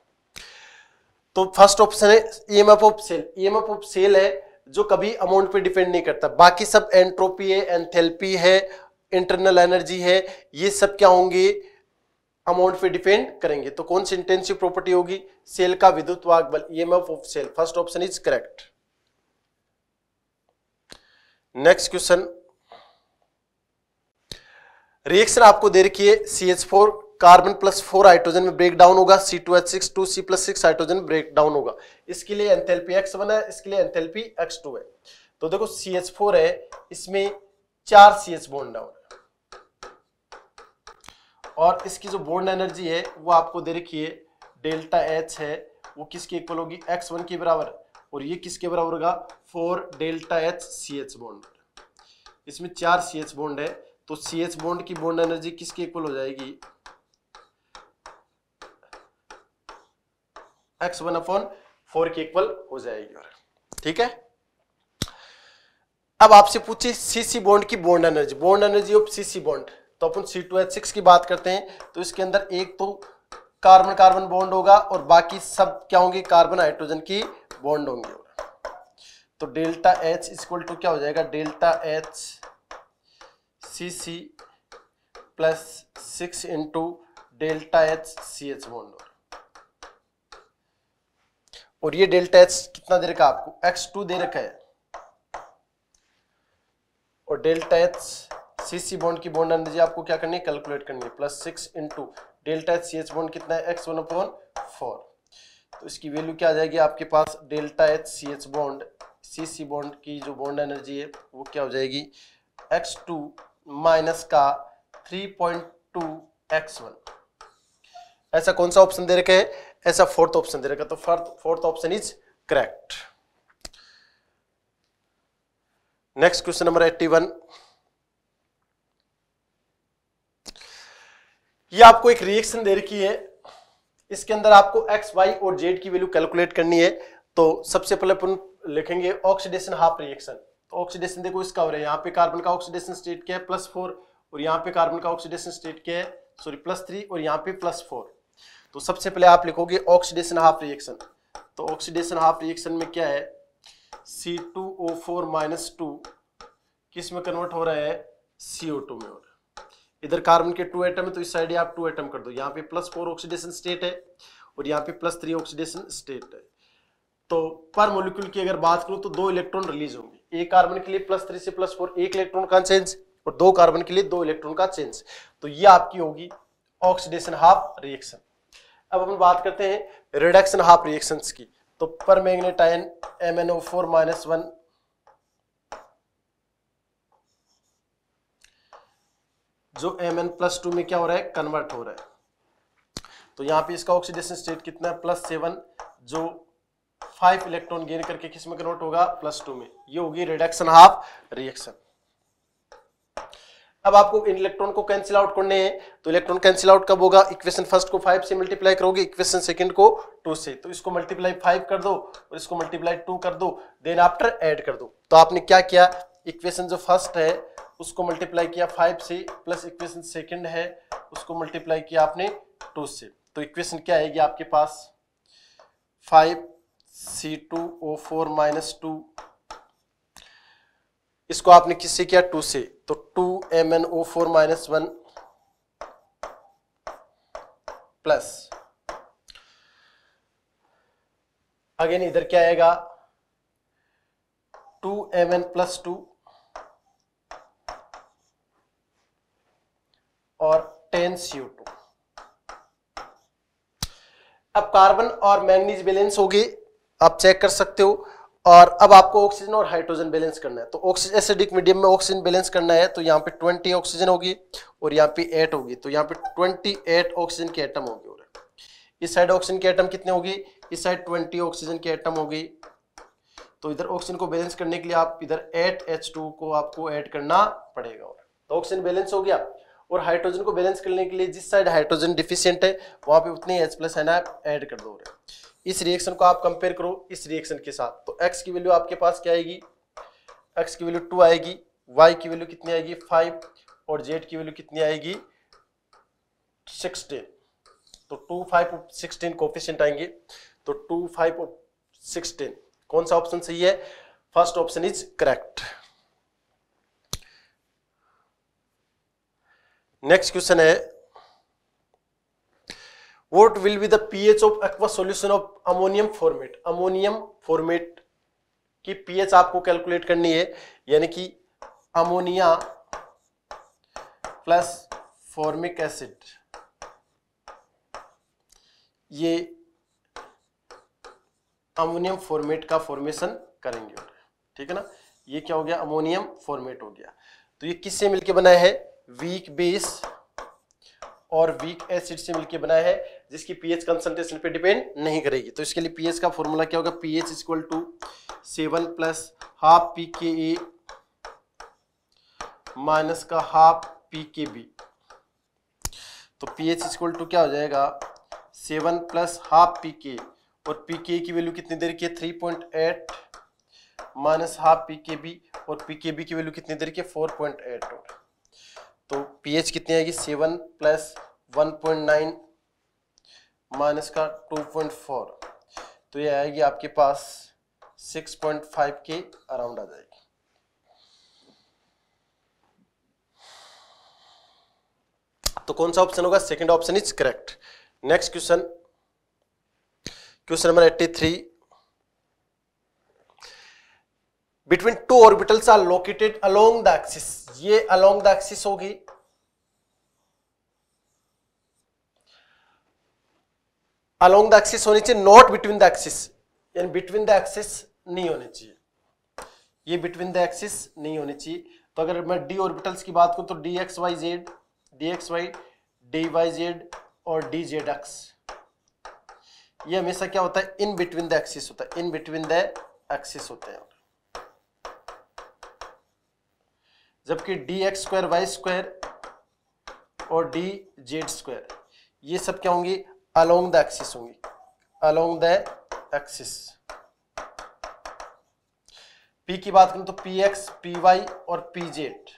तो फर्स्ट ऑप्शन है EMF of cell EMF of cell है जो कभी अमाउंट पे डिपेंड नहीं करता बाकी सब एंट्रोपी है एंथेल्पी है इंटरनल एनर्जी है ये सब क्या होंगे अमाउंट पे डिपेंड करेंगे तो कौन सी इंटेंसिव प्रॉपर्टी होगी सेल का विद्युत वाग बल EMF of cell first option is correct next question reaction आपको दे रखी है C H four carbon plus four hydrogen में ब्रेक डाउन होगा C two H six two C plus six hydrogen break down होगा इसके लिए एंथेल्पी एक्स वन है इसके लिए एंथेल्पी एक्स टू है तो देखो सी एच फोर है इसमें चार सी एच बोन डाउन और इसकी जो बोन्ड एनर्जी है वो आपको दे रखी है डेल्टा एच है वो किसकी इक्वल होगी एक्स वन के बराबर और ये किसके बराबर होगा four delta H C H bond इसमें चार सी एच बॉन्ड है तो सी एच बॉन्ड की बॉन्ड एनर्जी किसके इक्वल हो जाएगी एक्स वन अपॉन फोर के इक्वल हो जाएगी और ठीक है अब आपसे पूछे सीसी बॉन्ड की bond energy bond energy of C C bond तो अपन सी टू एच सिक्स की बात करते हैं तो इसके अंदर एक तो कार्बन कार्बन बॉन्ड होगा और बाकी सब क्या होंगे कार्बन हाइड्रोजन की बॉन्ड होंगे तो डेल्टा एच इक्वल टू क्या हो जाएगा delta H C C plus six into delta H C H bond और ये डेल्टा एच कितना दे रखा है आपको एक्स टू दे रखा है और delta H C C bond की बॉन्ड एनर्जी आपको क्या करनी है कैलकुलेट करनी है plus six into delta H C H bond कितना है एक्स वन अपॉन फोर तो इसकी वैल्यू क्या आ जाएगी आपके पास delta H C H bond C C bond की जो बॉन्ड एनर्जी है वो क्या हो जाएगी एक्स टू माइनस का three point two X one ऐसा कौन सा ऑप्शन दे रखे है ऐसा फोर्थ ऑप्शन दे रखा तो fourth option is correct next question number eighty one ये आपको एक रिएक्शन दे रखी है इसके अंदर आपको एक्स वाई और जेड की वैल्यू कैलकुलेट करनी है तो सबसे पहले अपन लिखेंगे ऑक्सीडेशन हाफ रिएक्शन तो ऑक्सीडेशन देखो इसका हो रहा है यहाँ पे कार्बन का ऑक्सीडेशन स्टेट क्या है प्लस फोर और यहाँ पे कार्बन का ऑक्सीडेशन स्टेट क्या है सॉरी प्लस थ्री और यहाँ पे प्लस फोर तो सबसे पहले आप लिखोगे ऑक्सीडेशन हाफ रिएक्शन तो ऑक्सीडेशन हाफ रिएक्शन में क्या है C two O four minus two किस में कन्वर्ट हो रहा है सी ओ टू में हो रहा है इधर कार्बन के टू एटम है तो इस साइड आप टू एटम कर दो यहाँ पे प्लस फोर ऑक्सीडेशन स्टेट है और यहाँ पे प्लस थ्री ऑक्सीडेशन स्टेट है तो पर मोलिक्यूल की अगर बात करूं तो दो इलेक्ट्रॉन रिलीज होंगे एक कार्बन के लिए प्लस थ्री से प्लस फोर एक इलेक्ट्रॉन का चेंज और दो कार्बन के लिए दो इलेक्ट्रॉन का चेंज तो ये आपकी होगी ऑक्सीडेशन हाफ रिएक्शन अब हम बात करते हैं रिडक्शन हाफ रिएक्शन की तो permanganate M N O four minus one जो एम एन प्लस टू में क्या हो रहा है कन्वर्ट हो रहा है तो यहाँ पे इसका ऑक्सीडेशन स्टेट कितना है प्लस सेवन जो फाइव इलेक्ट्रॉन गेन करके किस में कन्वर्ट होगा प्लस टू में ये होगी रिडक्शन हाफ रिएक्शन अब आपको इन इलेक्ट्रॉन को कैंसिल आउट करने हैं तो इलेक्ट्रॉन कैंसिल आउट कब होगा इक्वेशन फर्स्ट को फाइव से मल्टीप्लाई करोगे इक्वेशन सेकंड को टू से तो इसको मल्टीप्लाई फाइव कर दो और इसको मल्टीप्लाई टू कर दो देन आफ्टर ऐड कर दो तो आपने क्या किया इक्वेशन जो फर्स्ट है उसको मल्टीप्लाई किया फाइव से प्लस इक्वेशन सेकंड है उसको मल्टीप्लाई किया आपने टू से तो इक्वेशन क्या आएगी आपके पास five C two O four minus two इसको आपने किससे किया टू से तो two M N O four minus one plus again इधर क्या आएगा two M N plus two और टेन सीओ टू अब कार्बन और मैंगनीज बैलेंस होगी आप चेक कर सकते हो और अब आपको ऑक्सीजन और हाइड्रोजन बैलेंस करना है तो ऑक्सीजन एसिडिक मीडियम में ऑक्सीजन बैलेंस करना है तो यहाँ पे 20 ऑक्सीजन होगी और यहाँ पे 8 होगी तो यहाँ पे 28 ऑक्सीजन के एटम होगी और इस साइड ऑक्सीजन के एटम कितने होगी इस साइड 20 ऑक्सीजन के एटम होगी तो इधर ऑक्सीजन को बैलेंस करने के लिए आप इधर एट एच टू को आपको ऐड करना पड़ेगा तो ऑक्सीजन बैलेंस हो गया और हाइड्रोजन को बैलेंस करने के लिए जिस साइड हाइड्रोजन डिफिशियंट है वहां पे उतने एच प्लस एन ऐड कर दो इस रिएक्शन को आप कंपेयर करो इस रिएक्शन के साथ तो एक्स की वैल्यू आपके पास क्या आएगी एक्स की वैल्यू टू आएगी वाई की वैल्यू कितनी आएगी फाइव और जेड की वैल्यू कितनी आएगी सिक्सटीन तो टू फाइव सिक्सटीन कोफिशियंट आएंगे तो टू फाइव सिक्सटीन कौन सा ऑप्शन सही है first option is correct next question है what will be the pH of aqua solution of ammonium formate ammonium formate की पीएच आपको कैलकुलेट करनी है यानी कि अमोनिया प्लस फॉर्मिक एसिड ये अमोनियम फॉर्मेट का फॉर्मेशन करेंगे ठीक है ना ये क्या हो गया अमोनियम फॉर्मेट हो गया तो ये किससे मिलके बनाया है वीक बेस और वीक एसिड से मिलकर बनाया है जिसकी पीएच कंसंट्रेशन पे डिपेंड नहीं करेगी तो इसके लिए पीएच का फॉर्मूला क्या होगा pH equal to seven plus half p K a minus का हाफ पी के बी तो पी एच इक्वल टू क्या हो जाएगा सेवन प्लस हाफ पी के और पी के की वैल्यू कितनी देर की है three point eight minus half p K b और पी के बी की वैल्यू कितनी देर की है फोर पॉइंट एट तो पीएच कितनी आएगी seven plus one point nine minus का टू पॉइंट फोर तो ये आएगी आपके पास सिक्स पॉइंट फाइव के अराउंड आ जाएगी तो कौन सा ऑप्शन होगा second option is correct next question question number eighty three between two orbitals are located along the axis ये अलोंग द एक्सिस होगी अलोंग द एक्सिस होनी चाहिए नॉट बिटवीन द एक्सिस यानी बिटवीन द एक्सिस नहीं होनी चाहिए ये between the axis नहीं होनी चाहिए तो अगर मैं डी ऑर्बिटल्स की बात करूं तो D X Y Z D X Y D Y Z और डी जेड एक्स ये हमेशा क्या होता है इन बिटवीन द एक्सिस होता है इन बिटवीन द एक्सिस होते हैं जबकि D X square Y square और डी जेड स्क्वायर ये सब क्या होंगी अलोंग द एक्सिस होंगी अलोंग द एक्सिस पी की बात करें तो पी एक्स पी वाई और पी जेड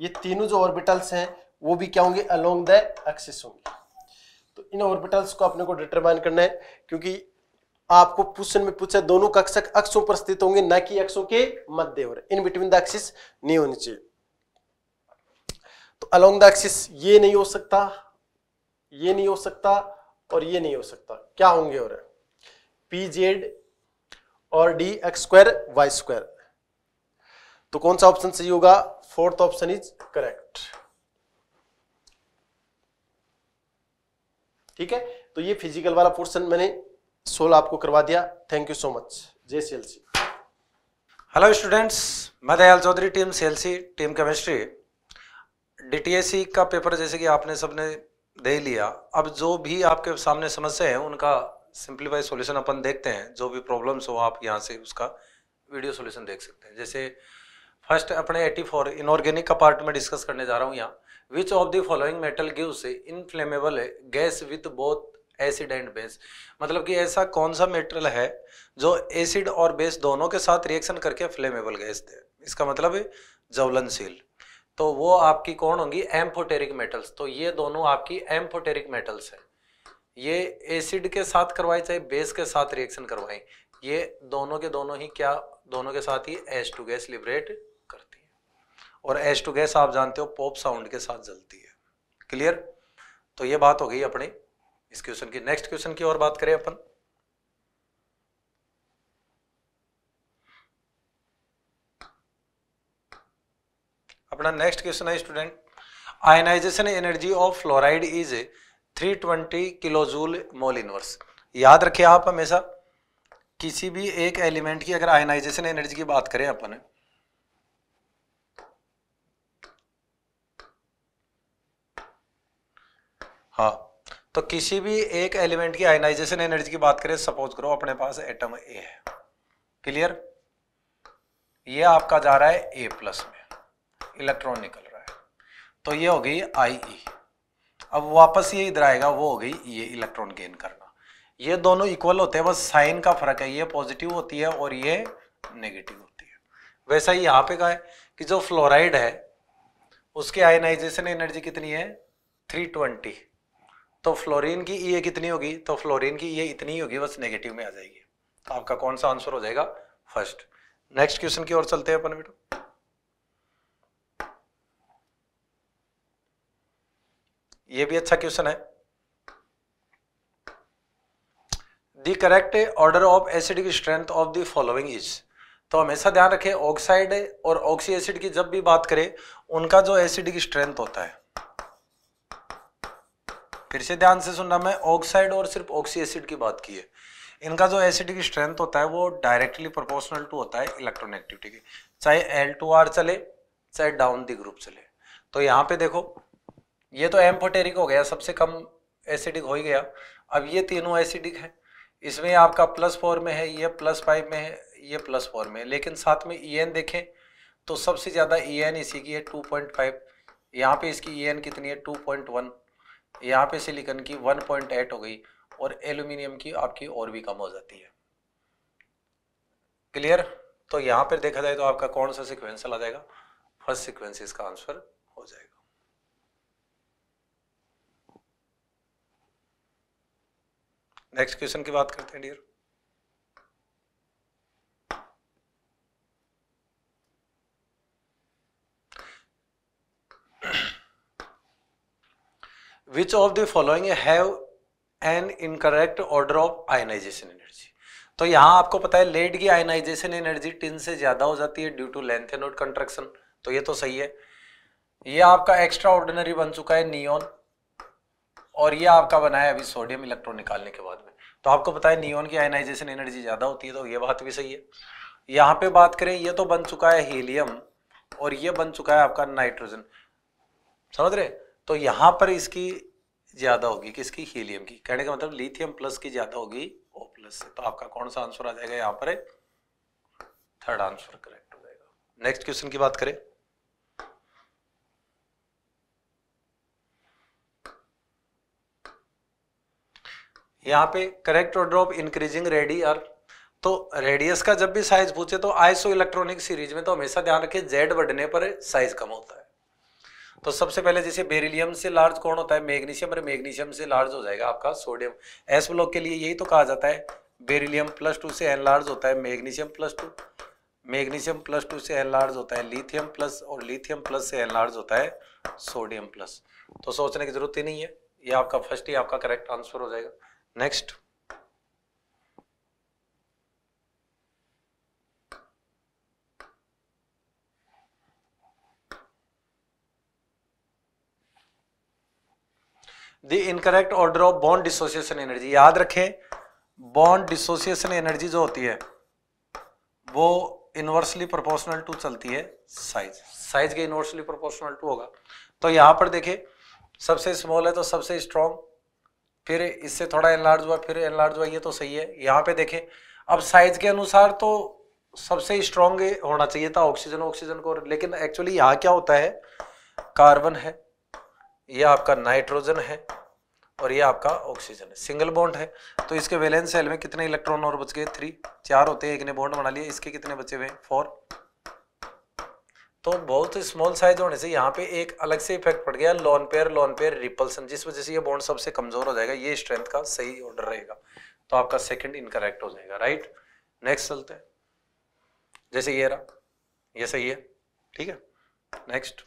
ये तीनों जो ऑर्बिटल्स हैं वो भी क्या होंगे अलोंग द एक्सिस होंगे तो इन ऑर्बिटल्स को अपने को डिटरमाइन करना है क्योंकि आपको क्वेश्चन में पूछा दोनों कक्षक अक्षों पर स्थित होंगे न कि अक्षों के मध्य और इन बिटवीन द एक्सिस नहीं होनी चाहिए तो अलोंग द एक्सिस ये नहीं हो सकता ये नहीं हो सकता और ये नहीं हो सकता क्या होंगे और पी जेड और D X square Y square तो कौन सा ऑप्शन सही होगा फोर्थ ऑप्शन इज करेक्ट ठीक है तो ये फिजिकल वाला पोर्शन मैंने सोलह आपको करवा दिया थैंक यू सो मच जय सी हेलो स्टूडेंट्स मैं Dayal Chaudhary team C team chemistry DTAC का पेपर जैसे कि आपने सबने दे लिया अब जो भी आपके सामने समस्या है उनका सिंप्लीफाई सॉल्यूशन अपन देखते हैं जो भी प्रॉब्लम्स हो आप यहाँ से उसका वीडियो सॉल्यूशन देख सकते हैं जैसे फर्स्ट अपने 84 इनऑर्गेनिक का पार्ट में डिस्कस करने जा रहा हूँ यहाँ which of the following metal gives inflammable gas with both acid and base मतलब कि ऐसा कौन सा मेटेरियल है जो एसिड और बेस दोनों के साथ रिएक्शन करके फ्लेमेबल गैस दे इसका मतलब है ज्वलनशील तो वो आपकी कौन होंगी एम्फोटेरिक मेटल्स तो ये दोनों आपकी एम्फोटेरिक मेटल्स है ये एसिड के साथ करवाए चाहे बेस के साथ रिएक्शन करवाए ये दोनों के दोनों ही क्या दोनों के साथ ही एच टू गैस लिबरेट करती है और एच टू गैस आप जानते हो पॉप साउंड के साथ जलती है क्लियर तो ये बात हो गई अपनी इस क्वेश्चन की नेक्स्ट क्वेश्चन की और बात करें अपन अपना नेक्स्ट क्वेश्चन है student ionization energy of fluoride is 320 kilo mole inverse याद रखिए आप हमेशा किसी भी एक एलिमेंट की अगर आयनाइजेशन एनर्जी की बात करें अपन हाँ तो किसी भी एक एलिमेंट की आयनाइजेशन एनर्जी की बात करें सपोज करो अपने पास एटम ए है क्लियर ये आपका जा रहा है ए प्लस में इलेक्ट्रॉन निकल रहा है तो ये हो गई आई ई e। अब वापस ये इधर आएगा वो हो गई ये इलेक्ट्रॉन गेन करना ये दोनों इक्वल होते हैं बस साइन का फर्क है ये पॉजिटिव होती है और ये नेगेटिव होती है वैसा ही यहाँ पे का है कि जो फ्लोराइड है उसकी आयनाइजेशन एनर्जी कितनी है थ्री ट्वेंटी तो फ्लोरीन की ई e कितनी होगी तो फ्लोरीन की ये e इतनी होगी बस नेगेटिव में आ जाएगी तो आपका कौन सा आंसर हो जाएगा फर्स्ट नेक्स्ट क्वेश्चन की ओर चलते हैं अपन बेटो ये भी अच्छा क्वेश्चन है the correct order of acidic strength of the following is तो हमेशा ध्यान रखें ऑक्साइड और ऑक्सी एसिड की जब भी बात करें उनका जो एसिडिक स्ट्रेंथ होता है फिर से ध्यान से सुनना मैं ऑक्साइड और सिर्फ ऑक्सी एसिड की बात की है इनका जो एसिडिक स्ट्रेंथ होता है वो डायरेक्टली प्रोपोर्शनल टू होता है इलेक्ट्रोनेगेटिविटी के चाहे एल टू आर चले चाहे डाउन दी ग्रुप चले तो यहाँ पे देखो ये तो एम्फोटेरिक हो गया सबसे कम एसिडिक हो ही गया अब ये तीनों एसिडिक है इसमें आपका प्लस फोर में है ये प्लस फाइव में है ये प्लस फोर में है लेकिन साथ में ई e एन देखें तो सबसे ज़्यादा ई e एन इसी की है टू पॉइंट फाइव यहाँ पे इसकी ई e एन कितनी है टू पॉइंट वन यहाँ पे सिलिकन की 1.8 हो गई और एल्यूमिनियम की आपकी और भी कम हो जाती है क्लियर तो यहाँ पर देखा जाए तो आपका कौन सा सिक्वेंस आ जाएगा फर्स्ट सिक्वेंस इसका आंसर हो जाएगा नेक्स्ट क्वेश्चन की बात करते हैं dear which of the following have an incorrect order of ionization energy तो यहाँ आपको पता है लेड की आयनाइजेशन एनर्जी टिन से ज़्यादा हो जाती है due to lanthanoid contraction तो ये तो सही है ये आपका एक्स्ट्रा ऑर्डिनरी बन चुका है नियोन और ये आपका बना है अभी सोडियम इलेक्ट्रॉन निकालने के बाद में तो आपको पता है नियोन की आयनाइजेशन एनर्जी ज़्यादा होती है तो ये बात भी सही है यहाँ पे बात करें ये तो बन चुका है हीलियम और ये बन चुका है आपका नाइट्रोजन समझ रहे तो यहां पर इसकी ज्यादा होगी किसकी हीलियम की कहने का मतलब लिथियम प्लस की ज्यादा होगी ओ प्लस से तो आपका कौन सा आंसर आ जाएगा यहां पर थर्ड आंसर करेक्ट हो जाएगा नेक्स्ट क्वेश्चन की बात करें यहां पे करेक्ट और ड्रॉप इंक्रीजिंग रेडियर तो रेडियस का जब भी साइज पूछे तो आइसो इलेक्ट्रॉनिक सीरीज में तो हमेशा ध्यान रखें जेड बढ़ने पर साइज कम होता है तो सबसे पहले जैसे बेरिलियम से लार्ज कौन होता है मैग्नीशियम और मैग्नीशियम से लार्ज हो जाएगा आपका सोडियम एस ब्लॉक के लिए यही तो कहा जाता है बेरिलियम प्लस टू से एन लार्ज होता है magnesium plus two magnesium plus two से एन लार्ज होता है लिथियम प्लस और लिथियम प्लस से एन लार्ज होता है सोडियम प्लस तो सोचने की जरूरत ही नहीं है ये आपका फर्स्ट ही आपका करेक्ट आंसर हो जाएगा next the incorrect order of bond dissociation energy याद रखें बॉन्ड डिसोसिएशन एनर्जी जो होती है वो इनवर्सली प्रोपोर्शनल टू चलती है साइज साइज के इनवर्सली प्रोपोर्शनल टू होगा तो यहाँ पर देखे सबसे स्मॉल है तो सबसे स्ट्रॉन्ग फिर इससे थोड़ा एनलार्ज हुआ फिर एनलार्ज हुआ ये तो सही है यहाँ पे देखें अब साइज के अनुसार तो सबसे स्ट्रॉन्ग होना चाहिए था ऑक्सीजन ऑक्सीजन को लेकिन एक्चुअली यहाँ क्या होता है कार्बन है ये आपका नाइट्रोजन है और ये आपका ऑक्सीजन है सिंगल बॉन्ड है तो इसके वेलेंस सेल में कितने इलेक्ट्रॉन और बच गए थ्री चार होते हैं एक ने बॉन्ड बना लिया इसके कितने बचे हुए फोर तो बहुत स्मॉल साइज होने से यहाँ पे एक अलग से इफेक्ट पड़ गया lone pair lone pair repulsion जिस वजह से ये बॉन्ड सबसे कमजोर हो जाएगा ये स्ट्रेंथ का सही ऑर्डर रहेगा तो आपका सेकंड इनकरेक्ट हो जाएगा राइट नेक्स्ट चलते हैं जैसे ये रहा ये सही है ठीक है next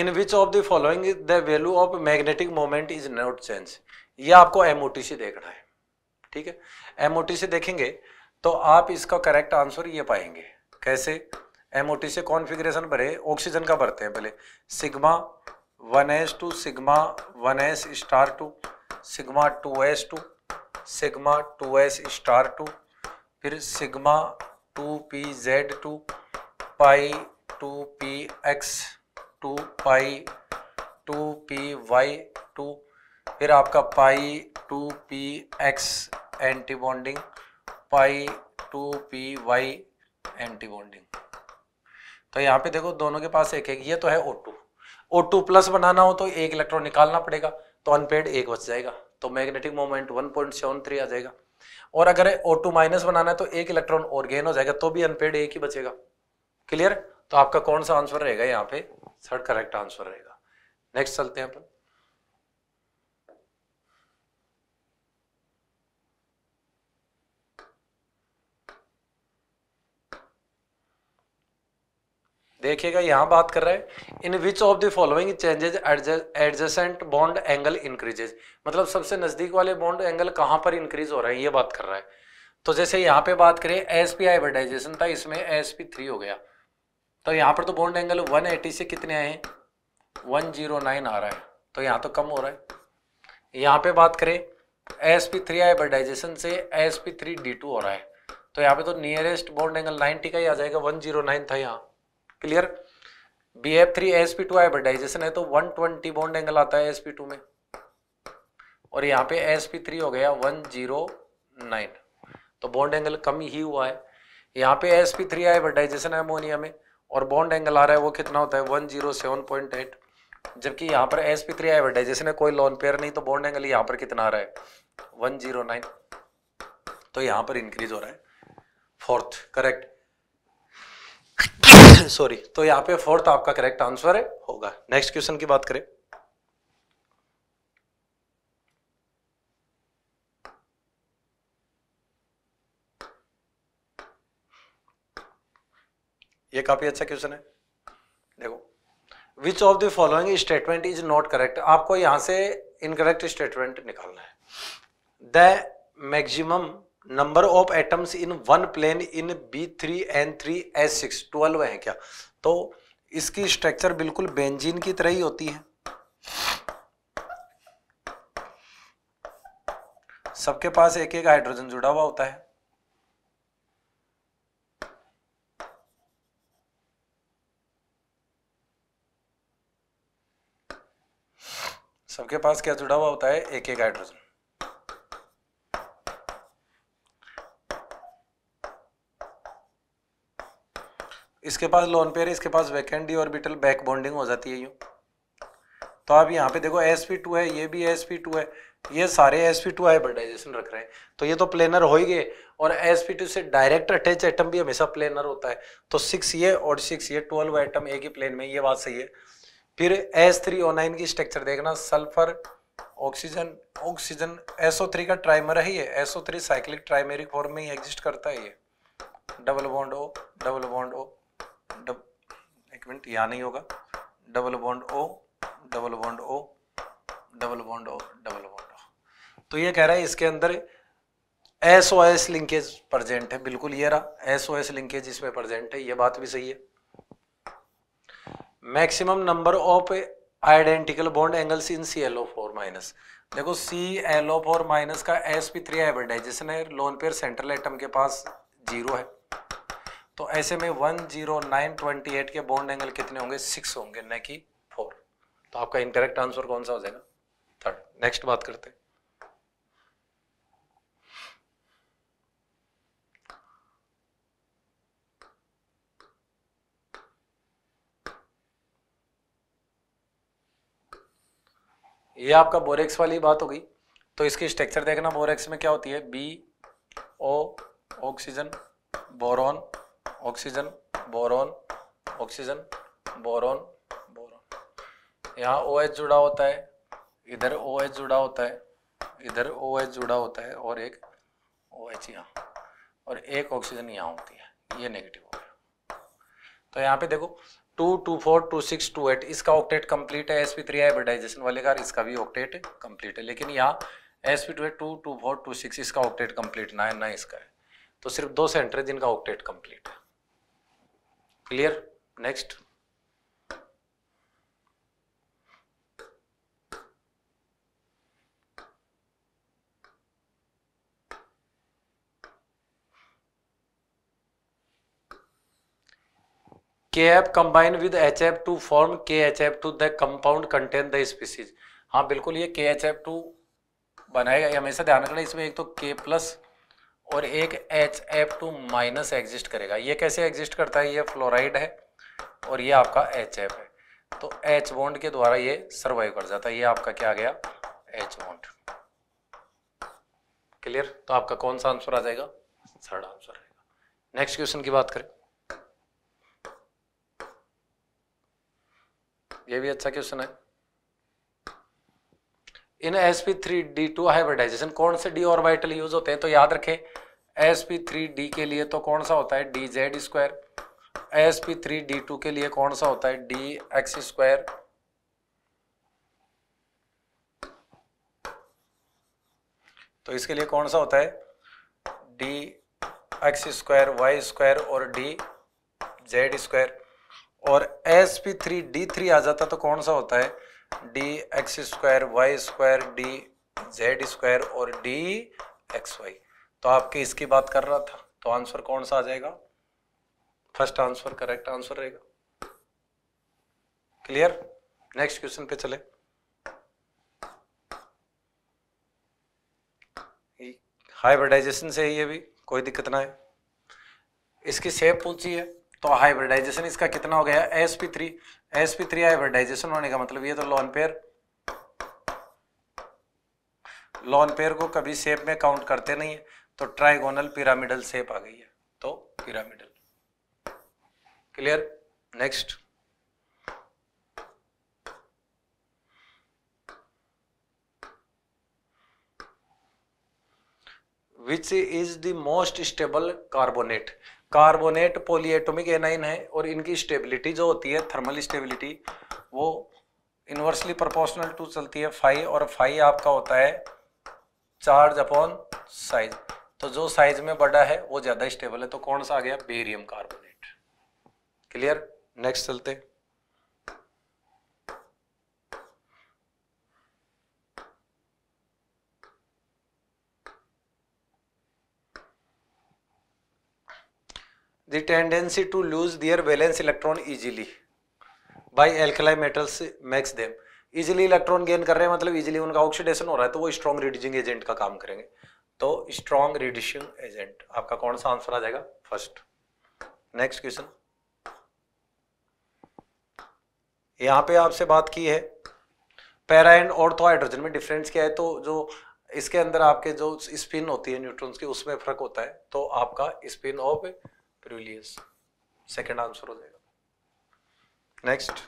in which of the following the value of magnetic moment is not change ये आपको एम से देखना है ठीक है एम से देखेंगे तो आप इसका करेक्ट आंसर ये पाएंगे कैसे एम से कॉन्फिग्रेशन भरे ऑक्सीजन का भरते हैं पहले sigma one S two sigma one S star two sigma two S two sigma two S star two फिर sigma two P Z two pi two P X two pi two P Y two फिर आपका pi two P X anti bonding pi two P Y anti bonding तो यहाँ पे देखो दोनों के पास एक एक ये तो है O two O two plus बनाना हो तो एक इलेक्ट्रॉन निकालना पड़ेगा तो अनपेड एक बच जाएगा तो magnetic moment one point seven three आ जाएगा और अगर ओ टू माइनस बनाना है तो एक इलेक्ट्रॉन और गेन हो जाएगा तो भी अनपेड एक ही बचेगा क्लियर तो आपका कौन सा आंसर रहेगा यहाँ पे थर्ड करेक्ट आंसर रहेगा नेक्स्ट चलते हैं अपन देखिएगा यहां बात कर रहा है in which of the following changes adjacent bond angle increases मतलब सबसे नजदीक वाले बॉन्ड एंगल कहां पर इंक्रीज हो रहा है ये बात कर रहा है तो जैसे यहां पे बात करें एसपी पी था इसमें एसपी थ्री हो गया तो यहाँ पर तो बॉन्ड एंगल 180 से कितने आए हैं 109 आ रहा है तो यहाँ तो कम हो रहा है यहाँ पे बात करें एस पी थ्री हाइब्रिडाइजेशन से S P three D two हो रहा है तो यहाँ पे तो नियरेस्ट बॉन्ड एंगल 90 का ही आ जाएगा 109 था यहाँ clear B F three S P two hybridization है तो 120 बॉन्ड एंगल आता है एस पी टू में और यहाँ पे एस पी थ्री हो गया वन जीरो नाइन तो बॉन्ड एंगल कम ही हुआ है यहाँ पे एस पी थ्री हाइब्रिडाइजेशन है अमोनिया में और बॉन्ड एंगल आ रहा है वो कितना होता है one zero seven point eight जबकि यहाँ पर एस पी थ्री एवरेटाइजेशन है कोई लॉन पेयर नहीं तो बॉन्ड एंगल यहाँ पर कितना आ रहा है वन जीरो नाइन तो यहाँ पर इंक्रीज हो रहा है फोर्थ करेक्ट सॉरी तो यहाँ पे फोर्थ आपका करेक्ट आंसर है होगा नेक्स्ट क्वेश्चन की बात करें ये काफी अच्छा क्वेश्चन है देखो which of the following statement is not correct आपको यहां से इनकरेक्ट स्टेटमेंट निकालना है the maximum number of atoms in one plane in B three N three S six twelve है क्या तो इसकी स्ट्रक्चर बिल्कुल बेंजीन की तरह ही होती है सबके पास एक एक हाइड्रोजन जुड़ा हुआ होता है सबके पास क्या जुड़ा हुआ होता है एक एक हाइड्रोजन इसके पास लोन पेयर इसके पास वैकेंडी और बिटल बैक बॉन्डिंग हो जाती है यूं तो आप यहां पे देखो एस पी टू है ये भी एस पी टू है ये सारे एस पी टू हाइब्रिडाइजेशन रख रहे हैं तो ये तो प्लेनर हो ही गए और एस पी टू से डायरेक्ट अटैच एटम भी हमेशा प्लेनर होता है तो सिक्स ये और सिक्स ये ट्वेल्व आइटम एक ही प्लेन में ये बात सही है फिर एस थ्री ओ नाइन की स्ट्रक्चर देखना sulphur oxygen oxygen SO three का ट्राइमर है ये SO three cyclic trimeric form में ही एग्जिस्ट करता है ये double bond O double bond O डब एक मिनट यहाँ नहीं होगा double bond O double bond O double bond O double bond O तो ये कह रहा है इसके अंदर S O S linkage present है बिल्कुल ये रहा एस ओ एस लिंकेज इसमें प्रजेंट है ये बात भी सही है maximum number of identical bond angles in C L O four minus देखो C L O four minus का एस पी थ्री हाइब्रिडाइजेशन है लोन पेयर सेंट्रल एटम के पास जीरो है तो ऐसे में one zero nine twenty eight के बॉन्ड एंगल कितने होंगे सिक्स होंगे न कि फोर तो आपका इनकरेक्ट आंसर कौन सा हो जाएगा थर्ड नेक्स्ट बात करते हैं ये आपका बोरेक्स वाली बात हो गई तो इसकी स्ट्रक्चर देखना बोरेक्स में क्या होती है B O oxygen boron oxygen boron oxygen boron boron यहाँ ओ OH जुड़ा होता है इधर ओ OH जुड़ा होता है इधर ओ OH जुड़ा होता है और एक ओ OH यहाँ और एक ऑक्सीजन यहाँ होती है ये नेगेटिव हो गया तो यहाँ पे देखो two two four two six two eight इसका ऑक्टेट कंप्लीट है एस पी थ्री हाइब्रिडाइजेशन वाले का इसका भी ऑक्टेट कंप्लीट है लेकिन यहाँ S P two eight two two four two six इसका ऑक्टेट कंप्लीट ना है ना इसका है तो सिर्फ दो सेंटर है जिनका ऑक्टेट कंप्लीट है clear next K F combine with H F two form K H F two the compound contain the species हाँ बिल्कुल ये के एच एफ टू बनाएगा ये हमेशा ध्यान रखना इसमें एक तो के प्लस और एक H F two minus exist करेगा ये कैसे एग्जिस्ट करता है ये फ्लोराइड है और ये आपका एच एफ है तो एच बॉन्ड के द्वारा ये सर्वाइव कर जाता है ये आपका क्या आ गया एच बॉन्ड क्लियर तो आपका कौन सा आंसर आ जाएगा थर्ड आंसर रहेगा नेक्स्ट क्वेश्चन की बात करें ये भी अच्छा क्वेश्चन है in S P three D two hybridisation कौन से डी ऑर्बिटल यूज होते हैं तो याद रखें एस पी थ्री डी के लिए तो कौन सा होता है D Z square S P three D two के लिए कौन सा होता है डी एक्स स्क्वायर तो इसके लिए कौन सा होता है D X square Y square और डी जेड स्क्वायर और S P three D three आ जाता तो कौन सा होता है D X square Y square D Z square और डी एक्स वाई तो आपके इसकी बात कर रहा था तो आंसर कौन सा आ जाएगा फर्स्ट आंसर करेक्ट आंसर रहेगा क्लियर नेक्स्ट क्वेश्चन पे चले हाइब्रिडाइजेशन से ही ये भी कोई दिक्कत ना है इसकी सेप पूछी है तो हाइब्रिडाइजेशन इसका कितना हो गया S P three S P three hybridisation होने का मतलब ये तो लॉन पेयर लॉन पेयर को कभी सेप में काउंट करते नहीं है तो ट्राइगोनल पिरामिडल सेप आ गई है तो pyramidal clear next which is the most stable carbonate carbonate polyatomic anion है और इनकी स्टेबिलिटी जो होती है थर्मल स्टेबिलिटी वो इन्वर्सली प्रोपोर्शनल टू चलती है फाइव और फाइव आपका होता है चार्ज अपॉन साइज तो जो साइज में बड़ा है वो ज़्यादा स्टेबल है तो कौन सा आ गया बेरियम कार्बोनेट क्लियर नेक्स्ट चलते the tendency to lose their valence electron easily by alkali metals makes them easily electron gain कर रहे हैं मतलब easily उनका oxidation हो रहा है तो वो strong reducing agent का काम करेंगे तो strong reducing agent आपका कौन सा आंसर आ जाएगा फर्स्ट नेक्स्ट क्वेश्चन यहाँ पे आपसे बात की है पैरा एंड ऑर्थो हाइड्रोजन में डिफरेंस क्या है तो जो इसके अंदर आपके जो स्पिन होती है न्यूट्रॉन्स की उसमें फर्क होता है तो आपका स्पिन ऑफ प्रूलियस सेकंड आंसर हो जाएगा नेक्स्ट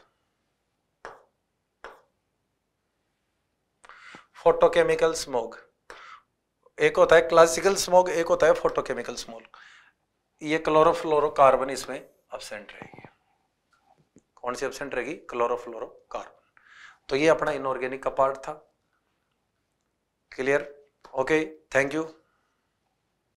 फोटोकेमिकल स्मोग एक होता है क्लासिकल स्मोग एक होता है फोटोकेमिकल स्मोग ये क्लोरोफ्लोरोकार्बन इसमें अब्सेंट रहेगी कौन सी अब्सेंट रहेगी क्लोरोफ्लोरोकार्बन तो ये अपना इनऑर्गेनिक का पार्ट था क्लियर ओके थैंक यू